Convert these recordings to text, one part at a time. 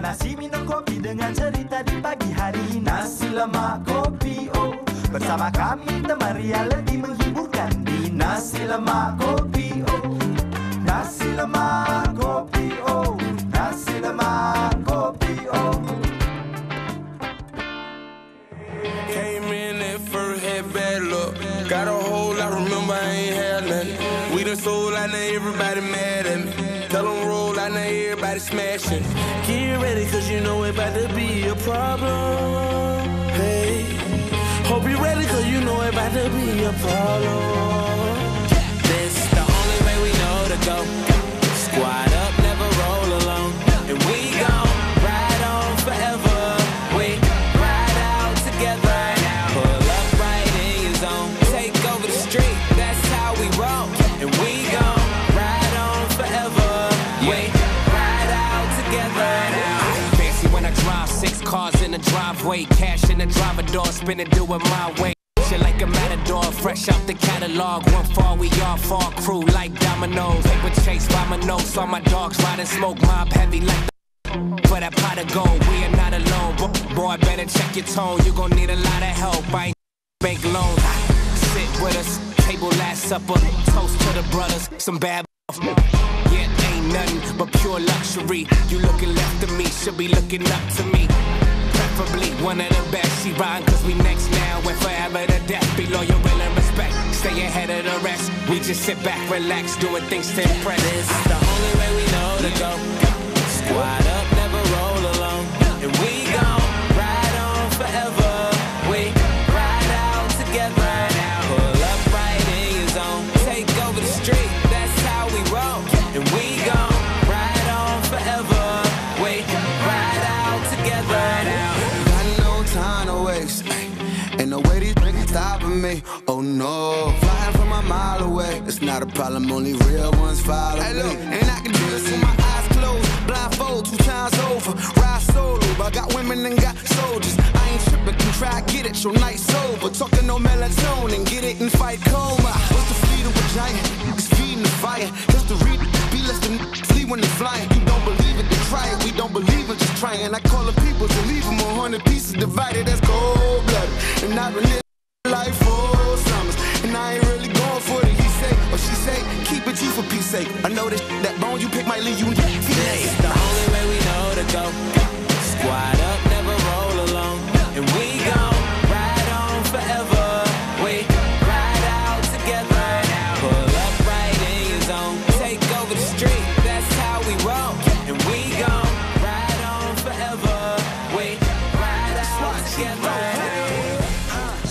nasi minum kopi dengan cerita di pagi hari Nasi lemak kopi oh Bersama kami teman menghiburkan di Nasi lemak kopi oh Nasi lemak kopi oh Nasi lemak kopi oh Came in at first had bad luck Got a whole lot remember I ain't had nothing We done sold out now everybody mad at me Tell them roll out now, everybody smashing. Get ready, cause you know it about to be a problem. Hey, hope you ready, cause you know it about to be a problem. This the only way we know to go. Squad Cash in the driver door, spin it, do it my way. Shit like a matador, fresh out the catalog. One fall, we all fall crew like dominoes. They were chased by my nose, all my dogs riding smoke mob heavy like for that pot of gold. We are not alone, boy, better check your tone. You gon' need a lot of help. I ain't bank loans. Sit with us, table last supper, toast to the brothers, some bad. Yeah, ain't nothing but pure luxury. You looking left to me, should be looking up to me preferably one of the best. She rhyme cause we next now and forever to death. Be loyal and respect. Stay ahead of the rest. We just sit back, relax, doing things to impress. This is the only way we know to go. Squad up. Oh no, flying from a mile away. It's not a problem, only real ones follow hey, look, And I can do this with my eyes closed, blindfold two times over. Ride solo, I got women and got soldiers. I ain't tripping, can try get it. Your night's over, talking no melatonin, get it and fight coma. What's the fleet of a giant? It's feeding the fire. History be less than flee when they flying. You don't believe it, then try it. We don't believe it, just trying. I call the people to leave them a hundred pieces divided. That's cold blood, and not religion. for peace sake. I know this that bone you pick might leave you next. It's the only way we know to go.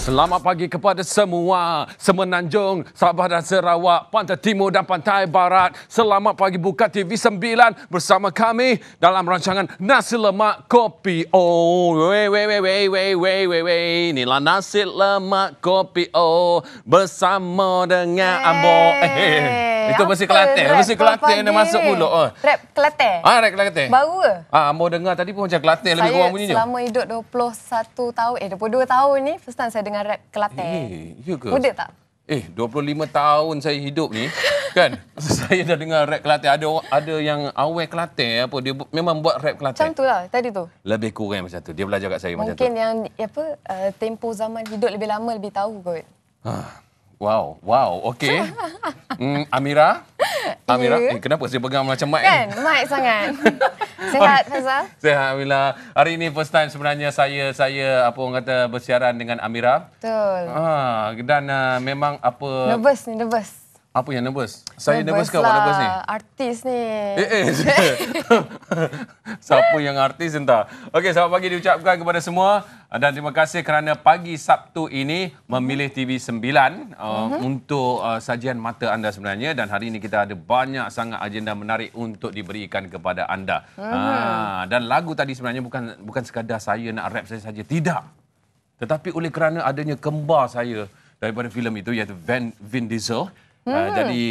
Selamat pagi kepada semua Semenanjung, Sabah dan Sarawak, Pantai Timur dan Pantai Barat. Selamat pagi buka TV9 bersama kami dalam rancangan Nasi Lemak Kopi O. Oh, wei wei wei wei wei wei wei wei. Inilah nasi lemak kopi O oh, bersama dengan hey. Eh, itu mesti Kelantan. Mesti Kelantan dia masuk mulut. Oh. Rap kelate. Ha, ah, rap kelate. Baru ke? Ha, ah, Ambo dengar tadi pun macam Kelantan lebih kurang bunyi dia. selama hidup 21 tahun, eh 22 tahun ni, first time saya dengar rap kelate. Eh, ya ke? Muda tak? Eh, 25 tahun saya hidup ni, kan? saya dah dengar rap kelate Ada ada yang awet kelate, eh, apa. Dia memang buat rap kelate. Macam tu lah, tadi tu. Lebih kurang macam tu. Dia belajar kat saya Mungkin macam tu. Mungkin yang apa uh, eh, tempo zaman hidup lebih lama, lebih tahu kot. Ha. Wow, wow, okay. Mm, Amira? Ya. Amira, eh, kenapa saya pegang macam mic? Kan, mic sangat. Sehat, Faza? Sehat, Amira. Hari ini first time sebenarnya saya, saya apa orang kata, bersiaran dengan Amira. Betul. Ah, dan uh, memang apa... Nervous ni, nervous. Apa yang nervous? Saya nervous, nervous ke lah. awak nervous ni? Artis ni. Eh, eh. Siapa yang artis entah. Okey, selamat pagi diucapkan kepada semua. Dan terima kasih kerana pagi Sabtu ini memilih TV9 uh, mm-hmm. untuk uh, sajian mata anda sebenarnya. Dan hari ini kita ada banyak sangat agenda menarik untuk diberikan kepada anda. Mm-hmm. Uh, dan lagu tadi sebenarnya bukan bukan sekadar saya nak rap saya saja. Tidak. Tetapi oleh kerana adanya kembar saya daripada filem itu iaitu Vin Diesel. Ah, hmm. Uh, jadi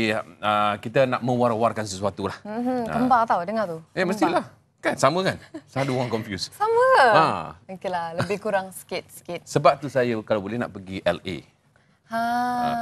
uh, kita nak mewar-warkan sesuatu lah. Hmm. Ah. Kembar tau, dengar tu. Eh, mestilah. Kan, sama kan? Saya ada orang confused. Sama ke? Ha. Okeylah, lebih kurang sikit-sikit. Sebab tu saya kalau boleh nak pergi LA. Ha. Uh,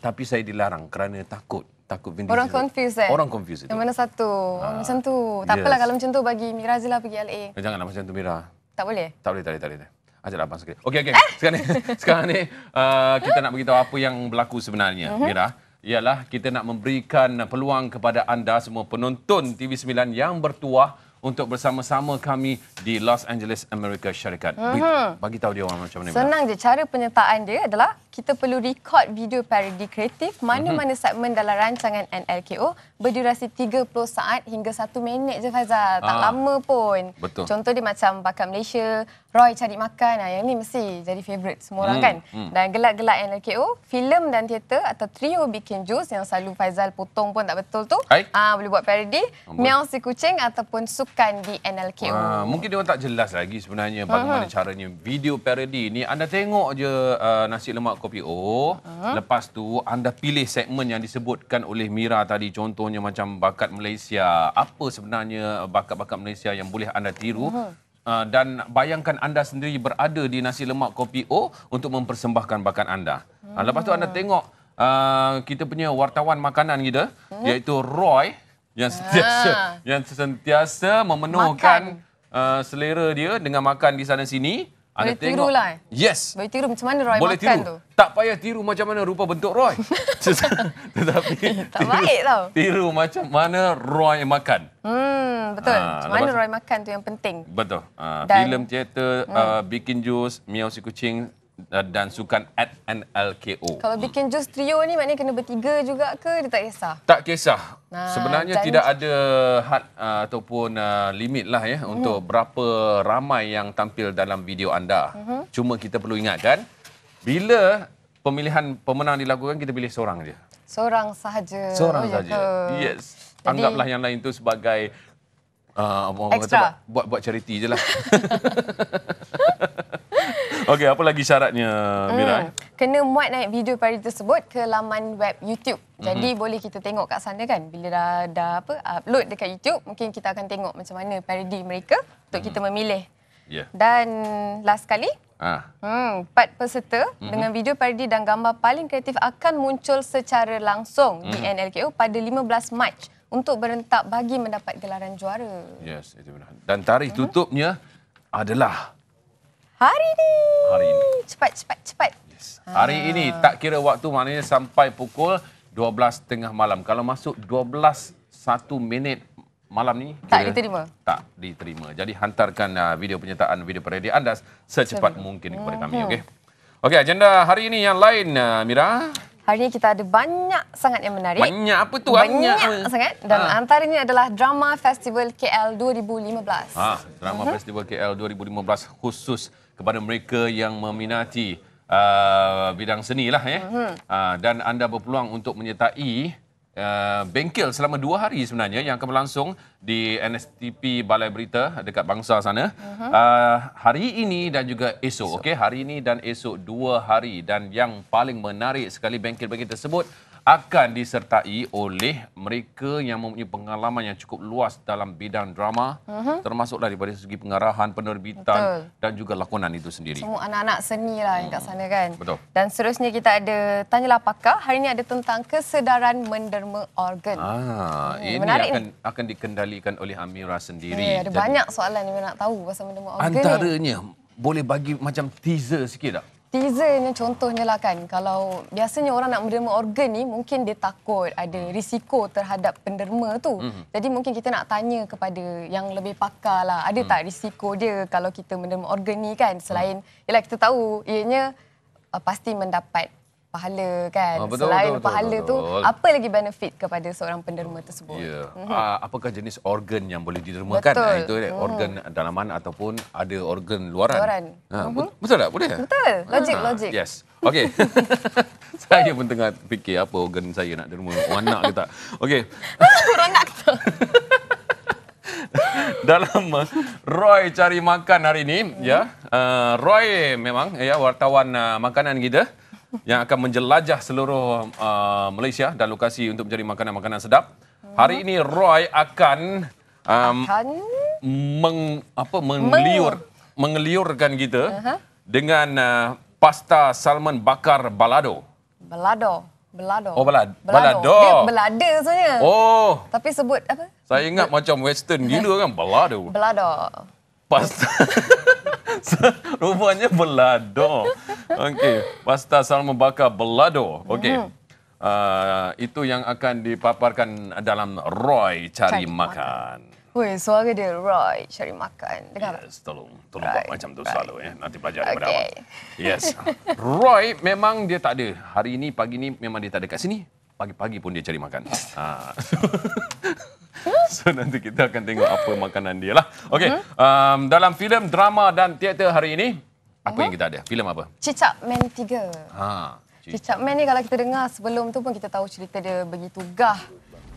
Tapi saya dilarang kerana takut. Takut Vin Orang confuse. eh? Orang confuse. itu. Yang mana satu? Ha. Macam tu. Tak yes. apalah kalau macam tu bagi Mira Zila pergi LA. Eh, janganlah macam tu Mira. Tak boleh? Tak boleh, tak boleh, tak boleh. Ajar lah, abang sekali. Okay okay. Eh! Sekarang ni, sekarang ni uh, kita nak beritahu apa yang berlaku sebenarnya, uh-huh. Mira ialah kita nak memberikan peluang kepada anda semua penonton TV9 yang bertuah untuk bersama-sama kami di Los Angeles Amerika Syarikat. Uh -huh. Bagi tahu dia orang macam mana. Senang je cara penyertaan dia adalah kita perlu record video parody kreatif mana-mana mhm. segmen dalam rancangan NLKO berdurasi 30 saat hingga 1 minit je Faizal. Tak Aa, ah. lama pun. Betul. Contoh dia macam Bakat Malaysia, Roy cari makan. Ah, yang ni mesti jadi favourite semua orang hmm, kan. Hmm. Dan gelak-gelak NLKO, filem dan teater atau trio bikin jus yang selalu Fazal potong pun tak betul tu. Ah boleh buat parody. Meow si kucing ataupun sukan di NLKO. Aa, mungkin dia tak jelas lagi sebenarnya bagaimana hmm. caranya video parody ni. Anda tengok je uh, nasi lemak kopi O. Uh-huh. Ah. Lepas tu anda pilih segmen yang disebutkan oleh Mira tadi contohnya macam bakat Malaysia. Apa sebenarnya bakat-bakat Malaysia yang boleh anda tiru? Uh-huh. Uh, dan bayangkan anda sendiri berada di nasi lemak kopi O oh, untuk mempersembahkan bakat anda. Uh-huh. lepas tu anda tengok uh, kita punya wartawan makanan kita uh-huh. iaitu Roy yang sentiasa uh-huh. yang sentiasa memenuhkan uh, selera dia dengan makan di sana sini. Anda Boleh tengok. tiru lah. Eh? Yes. Boleh tiru macam mana Roy Boleh makan tiru. tu. Tak payah tiru macam mana rupa bentuk Roy. Tetapi. tak tiru, baik tau. Tiru macam mana Roy makan. Hmm, betul. Aa, ah, macam mana Roy makan tu yang penting. Betul. Uh, Film, teater, hmm. uh, bikin jus, miau si kucing dan sukan at NLKO. Kalau bikin jus trio ni maknanya kena bertiga juga ke dia tak kisah? Tak kisah. Nah, Sebenarnya janji. tidak ada had uh, ataupun uh, limit lah ya mm-hmm. untuk berapa ramai yang tampil dalam video anda. Mm-hmm. Cuma kita perlu ingatkan bila pemilihan pemenang dilakukan kita pilih seorang je. Seorang sahaja. Seorang oh, sahaja. Ya yes. Jadi, Anggaplah yang lain itu sebagai uh, apa, apa, apa, buat buat charity je lah. Okey, apa lagi syaratnya, hmm, Mira? Hmm. Kena muat naik video pari tersebut ke laman web YouTube. Mhm. Jadi mm-hmm. boleh kita tengok kat sana kan bila dah dah apa upload dekat YouTube, mungkin kita akan tengok macam mana parody mereka untuk mm. kita mhm. memilih. Yeah. Dan last kali Ah. Ha. Hmm, empat peserta mm-hmm. dengan video parodi dan gambar paling kreatif akan muncul secara langsung mm. di mhm. NLKO pada 15 Mac untuk berentak bagi mendapat gelaran juara. Yes, itu benar. Dan tarikh mm-hmm. tutupnya adalah hari ini. Hari ini. Cepat, cepat, cepat. Yes. Hari ah. ini tak kira waktu maknanya sampai pukul 12.30 malam. Kalau masuk 12.01 minit malam ni tak diterima tak diterima jadi hantarkan uh, video penyertaan video peredi anda secepat Sorry. mungkin kepada mm-hmm. kami mhm. okey okey agenda hari ini yang lain uh, Mira hari ini kita ada banyak sangat yang menarik banyak apa tu banyak, banyak sangat dan ha. antara ini adalah drama festival KL 2015 ha drama mm-hmm. festival KL 2015 khusus kepada mereka yang meminati uh, bidang seni lah ya. Eh. Hmm. Uh, dan anda berpeluang untuk menyertai Uh, bengkel selama dua hari sebenarnya yang akan berlangsung di NSTP Balai Berita dekat bangsa sana uh-huh. uh, hari ini dan juga esok, esok. okey hari ini dan esok dua hari dan yang paling menarik sekali bengkel bagi tersebut akan disertai oleh mereka yang mempunyai pengalaman yang cukup luas dalam bidang drama uh-huh. termasuk daripada segi pengarahan, penerbitan Betul. dan juga lakonan itu sendiri. Semua anak-anak seni lah hmm. yang kat sana kan. Betul. Dan seterusnya kita ada tanyalah pakar hari ini ada tentang kesedaran menderma organ. Ah, hmm, ini menarik akan ini. akan dikendalikan oleh Amira sendiri. Eh, ada Jadi, banyak soalan yang nak tahu pasal menderma organ. Antaranya ini. boleh bagi macam teaser sikit tak? Teasernya contohnya lah kan, kalau biasanya orang nak menderma organ ni mungkin dia takut ada hmm. risiko terhadap penderma tu. Mm-hmm. Jadi mungkin kita nak tanya kepada yang lebih pakar lah, ada mm-hmm. tak hmm. risiko dia kalau kita menderma organ ni kan? Hmm. Selain, mm-hmm. ialah kita tahu ianya uh, pasti mendapat pahala kan. Ah, betul, Selain betul, pahala betul, betul, betul. tu, apa lagi benefit kepada seorang penderma tersebut? Yeah. Ya. Mhm. Mm-hmm. Apakah jenis organ yang boleh didermakan? Betul. Ah, itu mm. organ dalaman ataupun ada organ luaran. Luaran. Ha, mm-hmm. betul, betul tak? Boleh? Betul. Ah, logik, ha, logik. Yes. Okey. saya pun tengah fikir apa organ saya nak derma. Orang nak ke tak? Okey. Orang ke tak? dalam uh, Roy cari makan hari ini mm. ya. Hmm. Uh, Roy memang ya wartawan uh, makanan kita yang akan menjelajah seluruh uh, Malaysia dan lokasi untuk mencari makanan-makanan sedap. Hari ini Roy akan, um, akan... meng apa mengliur meng... mengliurkan kita uh-huh. dengan uh, pasta salmon bakar balado. Balado. Belado. Oh, belad. Belado. belado. Dia belada sebenarnya. Oh. Tapi sebut apa? Saya ingat Be- macam western gila kan. Belado. Belado. Pasta. Rupanya belado. Okey, pasta salam membakar belado. Okey. Hmm. Uh, itu yang akan dipaparkan dalam Roy cari, cari makan. makan. Weh, suara dia Roy cari makan. Dengar. Yes, tolong, tolong Roy, buat macam tu Roy. selalu ya. Nanti belajar daripada awak. Yes. Roy memang dia tak ada. Hari ini pagi ni memang dia tak ada kat sini. Pagi-pagi pun dia cari makan. Ha. So nanti kita akan tengok apa makanan dia lah. Okay, um, dalam filem drama dan teater hari ini, apa hmm? yang kita ada? Filem apa? Cicak Man 3. Ha, Cicak Man ni kalau kita dengar sebelum tu pun kita tahu cerita dia begitu gah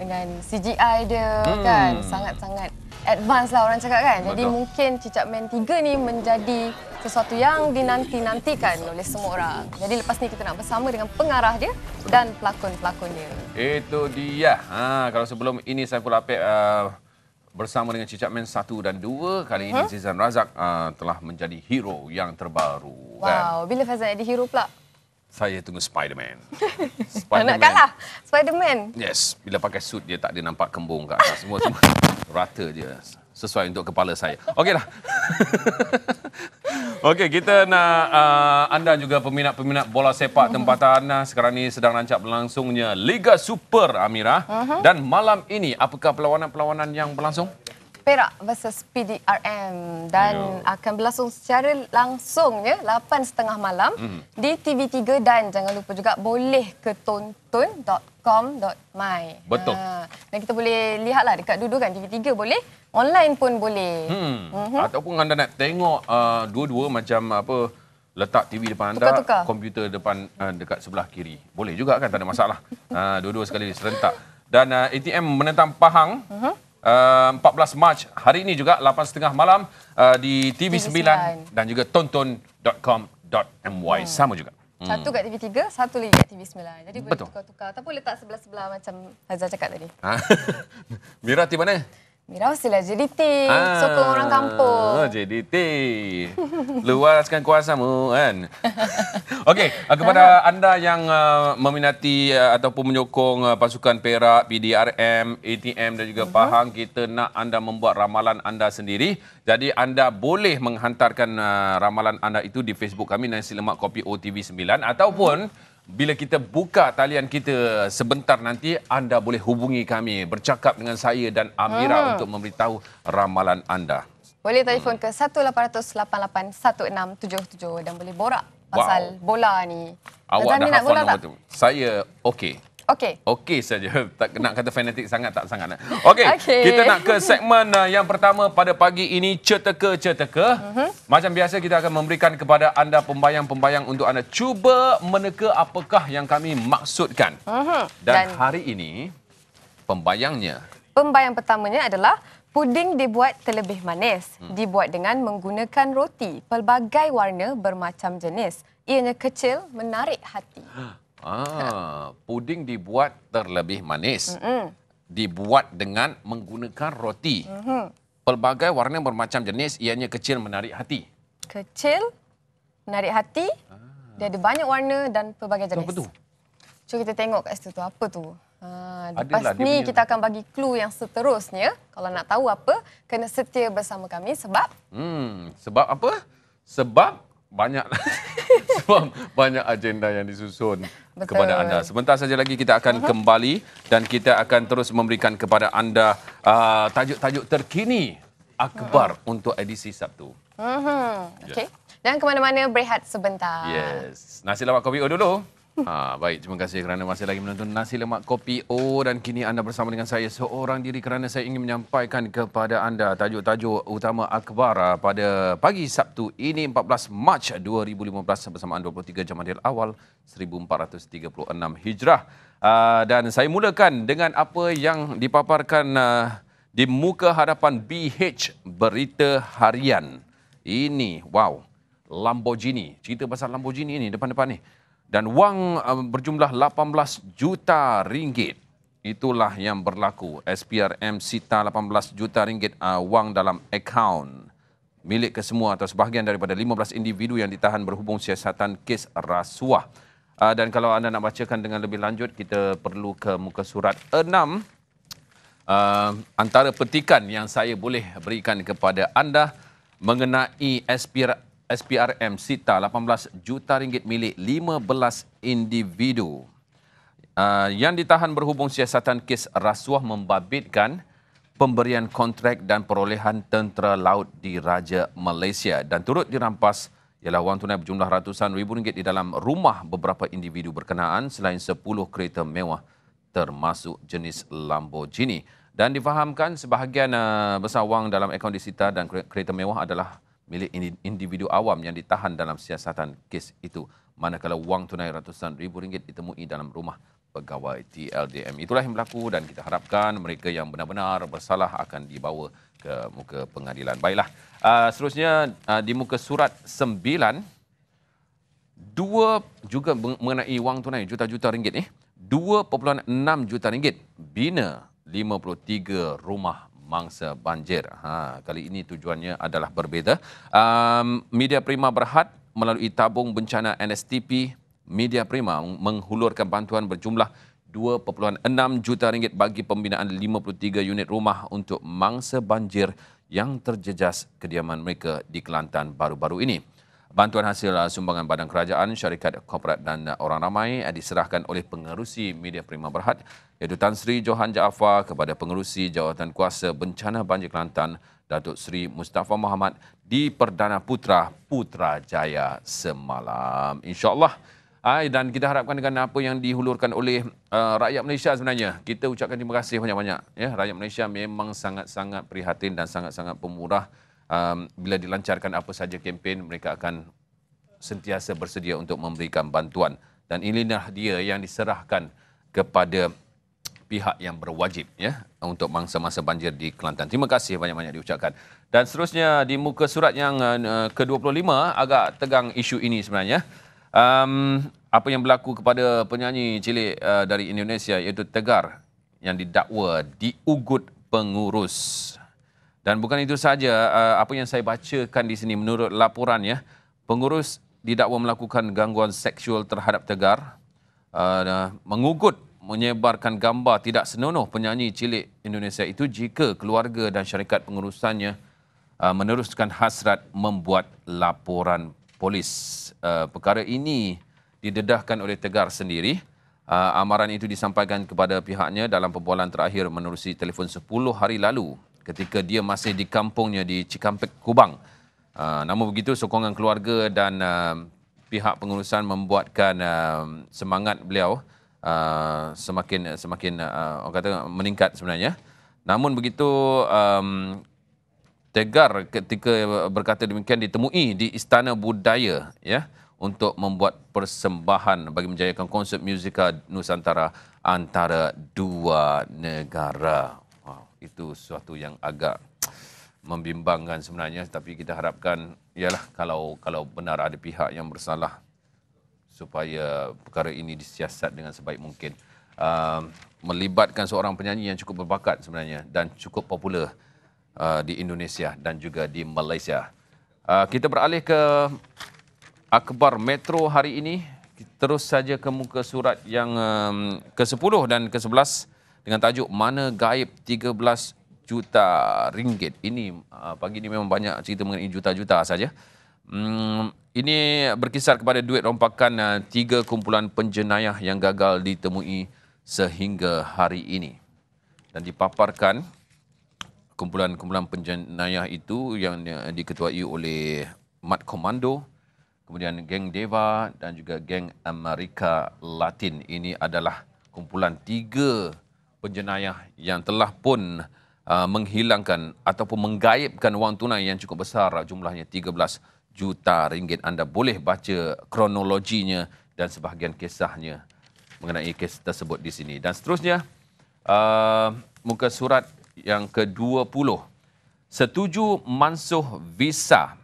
dengan CGI dia hmm. kan sangat-sangat advance lah orang cakap kan. Betul. Jadi mungkin Cicap Man 3 ni menjadi sesuatu yang dinanti-nantikan oleh semua orang. Jadi lepas ni kita nak bersama dengan pengarah dia dan pelakon-pelakon dia. Itu dia. Ha, kalau sebelum ini saya pula apik uh, bersama dengan Cicap Man 1 dan 2 kali ini huh? Zizan Razak uh, telah menjadi hero yang terbaru. Kan? Wow, kan? bila Fazan jadi hero pula? saya tunggu Spiderman. Spiderman. Nak kalah. Spiderman. Yes. Bila pakai suit dia tak ada nampak kembung kat atas. Semua, semua rata je. Sesuai untuk kepala saya. Okeylah. Okey, kita nak uh, anda juga peminat-peminat bola sepak tempatan uh, sekarang ini sedang rancak berlangsungnya Liga Super Amira uh-huh. Mhm. dan malam ini apakah perlawanan-perlawanan yang berlangsung? Perak versus PDRM dan Yo. akan berlangsung secara langsung ya 8.30 malam hmm. di TV3 dan jangan lupa juga boleh ke tonton.com.my. Betul. Ha. Dan kita boleh lihatlah dekat dulu kan TV3 boleh, online pun boleh. Hmm. Uh-huh. Ataupun anda nak tengok uh, dua-dua macam apa letak TV depan anda, Tukar-tukar. komputer depan uh, dekat sebelah kiri. Boleh juga kan tak ada masalah. uh, dua-dua sekali serentak. Dan uh, ATM menentang Pahang. Uh-huh uh, 14 Mac hari ini juga 8.30 malam uh, di TV9, tv dan juga tonton.com.my hmm. sama juga. Hmm. Satu kat TV3, satu lagi kat TV9. Jadi Betul. boleh tukar-tukar boleh letak sebelah-sebelah macam Hazal cakap tadi. Ha. Mira tiba mana? Mirausilah JDT. Ah, Sokong orang kampung. JDT. Luaskan kuasamu kan. Okey, ah, kepada anda yang uh, meminati uh, ataupun menyokong uh, pasukan Perak, PDRM, ATM dan juga mhm. Pahang, uh-huh. kita nak anda membuat ramalan anda sendiri. Jadi anda boleh menghantarkan uh, ramalan anda itu di Facebook kami Nasi Lemak Kopi OTV 9 ataupun uh-huh bila kita buka talian kita sebentar nanti anda boleh hubungi kami bercakap dengan saya dan Amira hmm. untuk memberitahu ramalan anda. Boleh telefon hmm. ke 1800 881677 dan boleh borak pasal wow. bola ni. Awak dah hafal nombor tu. Saya okey. Okey. Okey saja. Tak nak kata fanatik sangat tak sangat. Okey. Okay. Kita nak ke segmen uh, yang pertama pada pagi ini ceteka ceteka. Uh mhm. -huh. Macam biasa kita akan memberikan kepada anda pembayang-pembayang untuk anda cuba meneka apakah yang kami maksudkan. Uh mhm. -huh. Dan, Dan hari ini pembayangnya. Pembayang pertamanya adalah puding dibuat terlebih manis. Hmm. Dibuat dengan menggunakan roti pelbagai warna bermacam jenis. Ianya kecil menarik hati. Ah, ha. puding dibuat terlebih manis. Mm-mm. Dibuat dengan menggunakan roti. Mm-hmm. Pelbagai warna bermacam jenis, ianya kecil menarik hati. Kecil menarik hati. Ah. Dia ada banyak warna dan pelbagai jenis. Apa tu? Cuba kita tengok kat situ tu apa tu. Ha, lepas Adalah, ni kita akan bagi clue yang seterusnya. Kalau nak tahu apa, kena setia bersama kami sebab... Hmm, sebab apa? Sebab banyak sebab banyak agenda yang disusun Betul. kepada anda. Sebentar saja lagi kita akan uh-huh. kembali dan kita akan terus memberikan kepada anda uh, tajuk-tajuk terkini akbar uh-huh. untuk edisi Sabtu. Uh-huh. Okey. Yeah. Dan ke mana-mana berehat sebentar. Yes. Nasi lawak kopi dulu. Ha, baik, terima kasih kerana masih lagi menonton Nasi Lemak Kopi O dan kini anda bersama dengan saya seorang diri kerana saya ingin menyampaikan kepada anda tajuk-tajuk utama akhbar ah, pada pagi Sabtu ini 14 Mac 2015 bersamaan 23 Jamadil Awal 1436 Hijrah. Uh, dan saya mulakan dengan apa yang dipaparkan uh, di muka hadapan BH Berita Harian. Ini, wow, Lamborghini. Cerita pasal Lamborghini ini depan-depan ni dan wang eh, berjumlah 18 juta ringgit itulah yang berlaku SPRM sita 18 juta ringgit eh, wang dalam akaun milik kesemua atau sebahagian daripada 15 individu yang ditahan berhubung siasatan kes rasuah eh, dan kalau anda nak bacakan dengan lebih lanjut kita perlu ke muka surat 6 Uh, antara petikan yang saya boleh berikan kepada anda mengenai SPR, SPRM sita 18 juta ringgit milik 15 individu. Uh, yang ditahan berhubung siasatan kes rasuah membabitkan pemberian kontrak dan perolehan tentera laut di Raja Malaysia dan turut dirampas ialah wang tunai berjumlah ratusan ribu ringgit di dalam rumah beberapa individu berkenaan selain 10 kereta mewah termasuk jenis Lamborghini dan difahamkan sebahagian ah, besar wang dalam akaun disita dan kereta mewah adalah milik individu awam yang ditahan dalam siasatan kes itu manakala wang tunai ratusan ribu ringgit ditemui dalam rumah pegawai TLDM. Itulah yang berlaku dan kita harapkan mereka yang benar-benar bersalah akan dibawa ke muka pengadilan. Baiklah, uh, seterusnya uh, di muka surat sembilan dua juga mengenai wang tunai juta-juta ringgit ni, eh, 2.6 juta ringgit bina 53 rumah mangsa banjir. Ha, kali ini tujuannya adalah berbeza. Um, Media Prima Berhad melalui tabung bencana NSTP, Media Prima menghulurkan bantuan berjumlah 2.6 juta ringgit bagi pembinaan 53 unit rumah untuk mangsa banjir yang terjejas kediaman mereka di Kelantan baru-baru ini. Bantuan hasil sumbangan badan kerajaan, syarikat korporat dan orang ramai diserahkan oleh pengerusi Media Prima Berhad iaitu Tan Sri Johan Jaafar kepada pengerusi Jawatan Kuasa Bencana Banjir Kelantan Datuk Sri Mustafa Muhammad di Perdana Putra Putrajaya semalam. InsyaAllah. Hai, dan kita harapkan dengan apa yang dihulurkan oleh uh, rakyat Malaysia sebenarnya. Kita ucapkan terima kasih banyak-banyak. Ya, rakyat Malaysia memang sangat-sangat prihatin dan sangat-sangat pemurah um, bila dilancarkan apa saja kempen mereka akan sentiasa bersedia untuk memberikan bantuan dan inilah dia yang diserahkan kepada pihak yang berwajib ya untuk mangsa-mangsa banjir di Kelantan. Terima kasih banyak-banyak diucapkan. Dan seterusnya di muka surat yang uh, ke-25 agak tegang isu ini sebenarnya. Um, apa yang berlaku kepada penyanyi cilik uh, dari Indonesia iaitu Tegar yang didakwa diugut pengurus dan bukan itu saja uh, apa yang saya bacakan di sini menurut laporan ya pengurus didakwa melakukan gangguan seksual terhadap Tegar uh, mengugut menyebarkan gambar tidak senonoh penyanyi cilik Indonesia itu jika keluarga dan syarikat pengurusannya uh, meneruskan hasrat membuat laporan polis. Uh, perkara ini didedahkan oleh Tegar sendiri. amaran itu disampaikan kepada pihaknya dalam perbualan terakhir menerusi telefon 10 hari lalu ketika dia masih di kampungnya di Cikampek, Kubang. Uh, namun begitu, sokongan keluarga dan uh, pihak pengurusan membuatkan uh, semangat beliau uh, semakin semakin uh, orang kata meningkat sebenarnya. Namun begitu, um, tegar ketika berkata demikian ditemui di Istana Budaya ya untuk membuat persembahan bagi menjayakan konsep musikal Nusantara antara dua negara itu sesuatu yang agak membimbangkan sebenarnya tapi kita harapkan ialah kalau kalau benar ada pihak yang bersalah supaya perkara ini disiasat dengan sebaik mungkin uh, melibatkan seorang penyanyi yang cukup berbakat sebenarnya dan cukup popular uh, di Indonesia dan juga di Malaysia. Uh, kita beralih ke akhbar Metro hari ini. terus saja ke muka surat yang um, ke-10 dan ke-11 dengan tajuk mana gaib 13 juta ringgit. Ini uh, pagi ini memang banyak cerita mengenai juta-juta saja. Hmm, ini berkisar kepada duit rompakan uh, tiga kumpulan penjenayah yang gagal ditemui sehingga hari ini. Dan dipaparkan kumpulan-kumpulan penjenayah itu yang diketuai oleh Mat Komando, kemudian Geng Deva dan juga Geng Amerika Latin. Ini adalah kumpulan tiga penjenayah penjenayah yang telah pun uh, menghilangkan ataupun menggaibkan wang tunai yang cukup besar jumlahnya 13 juta ringgit. Anda boleh baca kronologinya dan sebahagian kisahnya mengenai kes tersebut di sini. Dan seterusnya, uh, muka surat yang ke-20. Setuju mansuh visa.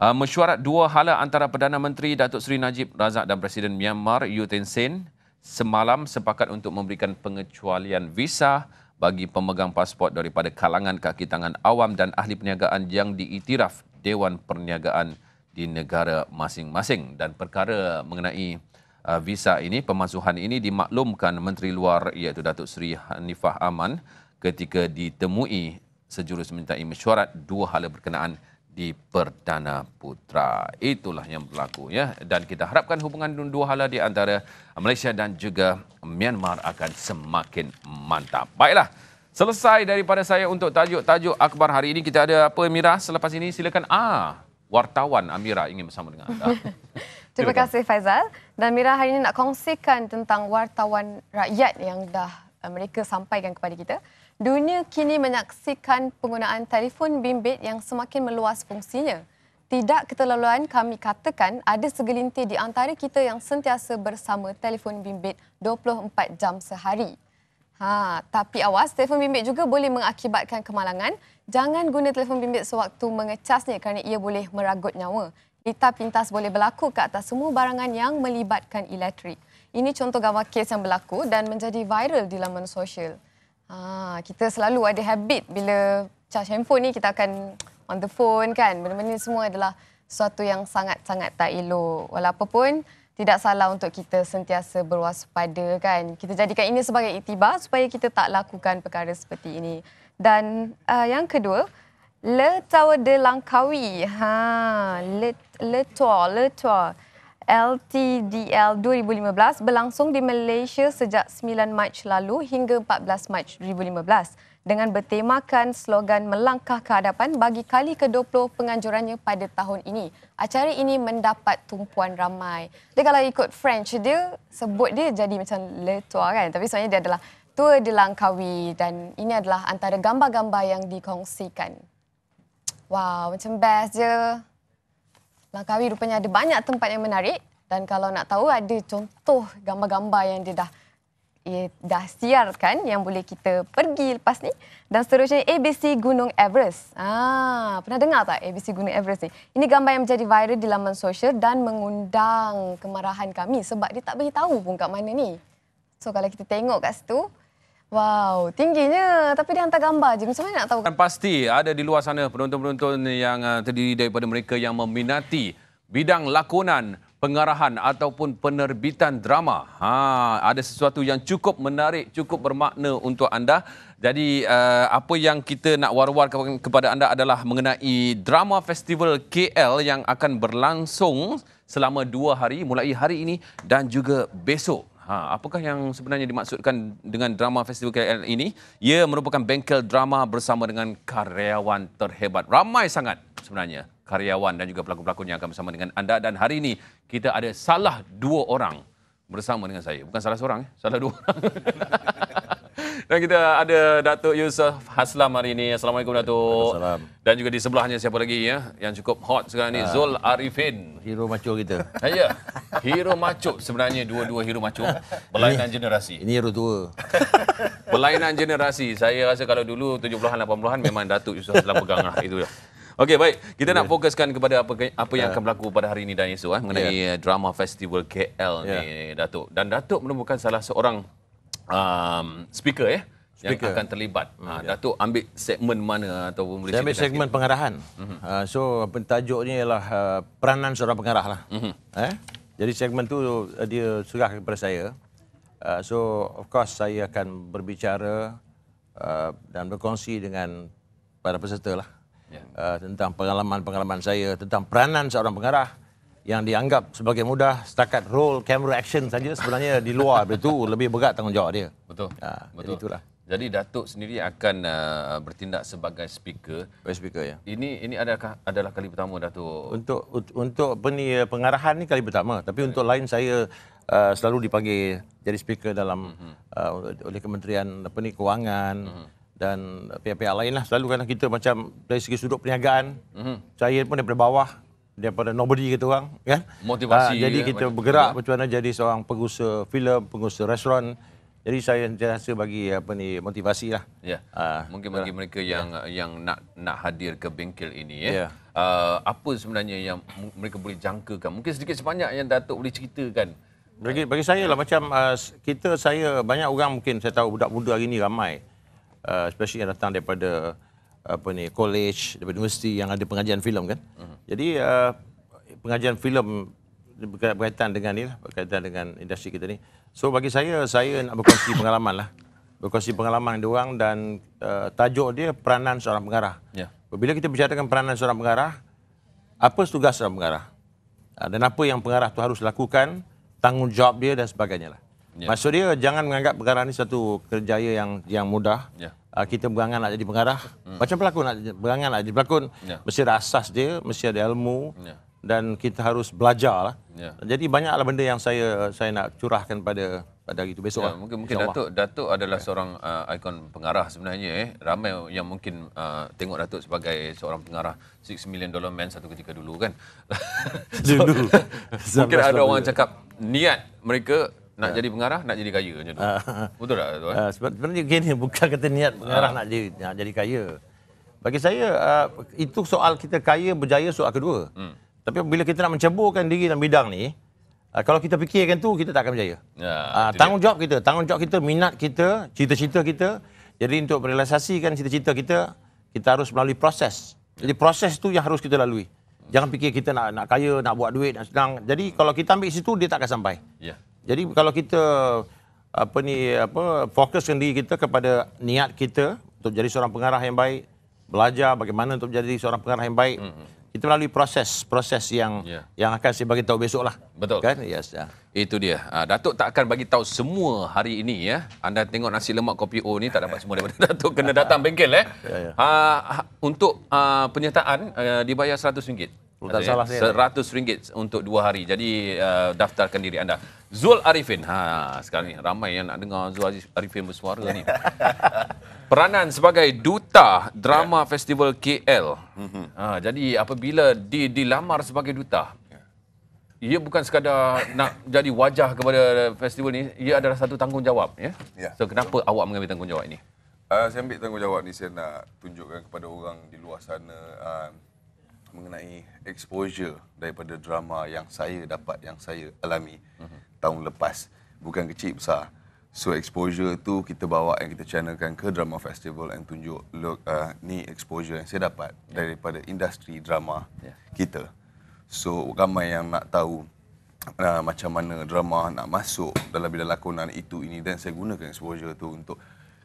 Uh, mesyuarat dua hala antara Perdana Menteri Datuk Seri Najib Razak dan Presiden Myanmar Yu Tin Sen semalam sepakat untuk memberikan pengecualian visa bagi pemegang pasport daripada kalangan kaki tangan awam dan ahli perniagaan yang diiktiraf Dewan Perniagaan di negara masing-masing dan perkara mengenai uh, visa ini pemasuhan ini dimaklumkan Menteri Luar iaitu Datuk Seri Hanifah Aman ketika ditemui sejurus mintai mesyuarat dua hal berkenaan di Perdana Putra. Itulah yang berlaku ya dan kita harapkan hubungan dua hala di antara Malaysia dan juga Myanmar akan semakin mantap. Baiklah. Selesai daripada saya untuk tajuk-tajuk akhbar hari ini. Kita ada apa Mira selepas ini silakan A ah, wartawan Amira ingin bersama dengan anda. Terima kasih Faizal. Dan Mira hari ini nak kongsikan tentang wartawan rakyat yang dah eh, mereka sampaikan kepada kita. Dunia kini menyaksikan penggunaan telefon bimbit yang semakin meluas fungsinya. Tidak keterlaluan kami katakan ada segelintir di antara kita yang sentiasa bersama telefon bimbit 24 jam sehari. Ha, tapi awas, telefon bimbit juga boleh mengakibatkan kemalangan. Jangan guna telefon bimbit sewaktu mengecasnya kerana ia boleh meragut nyawa. Rita pintas boleh berlaku ke atas semua barangan yang melibatkan elektrik. Ini contoh gambar kes yang berlaku dan menjadi viral di laman sosial. Ah, kita selalu ada habit bila charge handphone ni kita akan on the phone kan. Benda-benda semua adalah sesuatu yang sangat-sangat tak elok. Walaupun tidak salah untuk kita sentiasa berwaspada kan. Kita jadikan ini sebagai itibar supaya kita tak lakukan perkara seperti ini. Dan uh, yang kedua, le tawa de langkawi. Ha, le le tawa, le tawa. LTDL 2015 berlangsung di Malaysia sejak 9 Mac lalu hingga 14 Mac 2015 dengan bertemakan slogan Melangkah ke Hadapan bagi kali ke-20 penganjurannya pada tahun ini. Acara ini mendapat tumpuan ramai. Dia kalau ikut French dia, sebut dia jadi macam letua kan? Tapi sebenarnya dia adalah Tour de Langkawi dan ini adalah antara gambar-gambar yang dikongsikan. Wow, macam best je. Langkawi rupanya ada banyak tempat yang menarik dan kalau nak tahu ada contoh gambar-gambar yang dia dah ia ya, dah siarkan yang boleh kita pergi lepas ni dan seterusnya ABC Gunung Everest. Ah, pernah dengar tak ABC Gunung Everest ni? Ini gambar yang menjadi viral di laman sosial dan mengundang kemarahan kami sebab dia tak beritahu pun kat mana ni. So kalau kita tengok kat situ, Wow, tingginya. Tapi dia hantar gambar je. Macam mana nak tahu? Dan pasti ada di luar sana penonton-penonton yang uh, terdiri daripada mereka yang meminati bidang lakonan, pengarahan ataupun penerbitan drama. Ha, ada sesuatu yang cukup menarik, cukup bermakna untuk anda. Jadi uh, apa yang kita nak war-war kepada anda adalah mengenai Drama Festival KL yang akan berlangsung selama dua hari mulai hari ini dan juga besok. Ha, apakah yang sebenarnya dimaksudkan dengan drama festival KL ini? Ia merupakan bengkel drama bersama dengan karyawan terhebat. Ramai sangat sebenarnya karyawan dan juga pelakon-pelakon yang akan bersama dengan anda. Dan hari ini kita ada salah dua orang bersama dengan saya. Bukan salah seorang, eh. salah dua orang. Dan kita ada Datuk Yusuf Haslam hari ini. Assalamualaikum Datuk. Assalam. Dan juga di sebelahnya siapa lagi ya yang cukup hot sekarang ni ah. Zul Arifin. Hero macho kita. Ya. Yeah. Hero macho sebenarnya dua-dua hero macho berlainan ini, generasi. Ini hero tua. Berlainan generasi. Saya rasa kalau dulu 70-an 80-an memang Datuk Yusuf Haslam peganglah itu Okey baik, kita yeah. nak fokuskan kepada apa apa yang ya. akan berlaku pada hari ini dan esok eh mengenai yeah. Ya. drama festival KL yeah. ni ya. Datuk. Dan Datuk merupakan salah seorang um, speaker ya. Eh? Speaker. yang akan terlibat. Hmm, ha, ya. Datuk ambil segmen mana atau boleh Saya ambil segmen sikit. pengarahan. Uh-huh. Uh, so tajuknya ialah uh, peranan seorang pengarah lah. Uh-huh. Eh? Jadi segmen tu uh, dia serah kepada saya. Uh, so of course saya akan berbicara uh, dan berkongsi dengan para peserta lah ya. uh, tentang pengalaman-pengalaman saya tentang peranan seorang pengarah yang dianggap sebagai mudah setakat role camera action saja sebenarnya di luar itu lebih berat tanggungjawab dia. Betul. Ha, Betul. Jadi itulah. Jadi Datuk sendiri akan uh, bertindak sebagai speaker. Sebagai speaker ya. Ini ini adakah adalah kali pertama Datuk untuk untuk peni eh, pengarahan ni kali pertama tapi ya. untuk lain saya uh, selalu dipanggil jadi speaker dalam uh-huh. uh, oleh Kementerian apa ni kewangan. Uh-huh dan pihak-pihak lain lah. Selalu kan kita macam dari segi sudut perniagaan, mm-hmm. saya pun daripada bawah, daripada nobody kita orang. Kan? Motivasi. Uh, jadi ya, kita macam bergerak juga. jadi seorang pengusaha filem, pengusaha restoran. Jadi saya sentiasa bagi apa ni motivasi lah. Ya. Uh, Mungkin bagi mereka yang ya. yang nak nak hadir ke bengkel ini ya. ya. Uh, apa sebenarnya yang mereka boleh jangkakan? Mungkin sedikit sebanyak yang Datuk boleh ceritakan. Bagi, bagi saya lah macam uh, kita saya banyak orang mungkin saya tahu budak muda hari ini ramai uh, especially yang datang daripada apa ni college daripada universiti yang ada pengajian filem kan uh-huh. jadi uh, pengajian filem berkaitan dengan ni lah, berkaitan dengan industri kita ni so bagi saya saya nak berkongsi pengalaman lah berkongsi pengalaman dia orang dan uh, tajuk dia peranan seorang pengarah yeah. bila kita bicara tentang peranan seorang pengarah apa tugas seorang pengarah uh, dan apa yang pengarah tu harus lakukan tanggungjawab dia dan sebagainya lah Yeah. Maksud dia jangan menganggap perkara ini satu kerjaya yang yang mudah. Yeah. Ya. Uh, kita berangan nak jadi pengarah. Mm. Macam pelakon nak berangan nak jadi pelakon yeah. mesti ada asas dia, mesti ada ilmu. Yeah. Dan kita harus belajar lah. Yeah. Jadi banyaklah benda yang saya saya nak curahkan pada pada hari itu besok. Yeah, ya, Mungkin mungkin Datuk Datuk adalah yeah. seorang uh, ikon pengarah sebenarnya eh. Ramai yang mungkin uh, tengok Datuk sebagai seorang pengarah 6 million dollar man satu ketika dulu kan. so, dulu. mungkin ada orang cakap niat mereka nak ya. jadi pengarah, nak jadi kaya macam tu. Uh, Betul tak tuan? Uh, sebenarnya gini, bukan kata niat pengarah uh. nak, jadi, nak jadi kaya. Bagi saya, uh, itu soal kita kaya berjaya soal kedua. Hmm. Tapi bila kita nak menceburkan diri dalam bidang ni, uh, kalau kita fikirkan tu, kita tak akan berjaya. Ya, uh, tanggungjawab kita, tanggungjawab kita, minat kita, cita-cita kita. Jadi untuk merealisasikan cita-cita kita, kita harus melalui proses. Jadi proses tu yang harus kita lalui. Jangan fikir kita nak nak kaya, nak buat duit, nak senang. Jadi kalau kita ambil situ, dia tak akan sampai. Ya. Jadi kalau kita apa ni apa fokuskan diri kita kepada niat kita untuk jadi seorang pengarah yang baik, belajar bagaimana untuk jadi seorang pengarah yang baik. Mm-hmm. Kita melalui proses-proses yang yeah. yang akan saya bagi tahu besoklah. Betul. Kan? Yes. Yeah. Itu dia. Ha, Datuk tak akan bagi tahu semua hari ini ya. Anda tengok nasi lemak kopi O ni tak dapat semua daripada Datuk kena datang bengkel eh. Ya yeah, ha, yeah. Ha, untuk uh, penyertaan uh, dibayar RM100. Tak salah ya? saya. RM100 untuk dua hari. Jadi uh, daftarkan diri anda. Zul Arifin. Ha, sekarang ni ramai yang nak dengar Zul Arifin bersuara ni. Peranan sebagai duta drama yeah. festival KL. Mhm. Ha, jadi apabila di dilamar sebagai duta, ya. ia bukan sekadar nak jadi wajah kepada festival ni, ia adalah satu tanggungjawab. Ya? Yeah. So kenapa so, awak mengambil tanggungjawab ini? Uh, saya ambil tanggungjawab ni, saya nak tunjukkan kepada orang di luar sana uh, mengenai exposure daripada drama yang saya dapat, yang saya alami. Mm-hmm tahun lepas. Bukan kecil, besar. So exposure tu kita bawa dan kita channelkan ke drama festival dan tunjuk look uh, ni exposure yang saya dapat yeah. daripada industri drama yeah. kita. So ramai yang nak tahu uh, macam mana drama nak masuk dalam bidang lakonan itu ini dan saya gunakan exposure tu untuk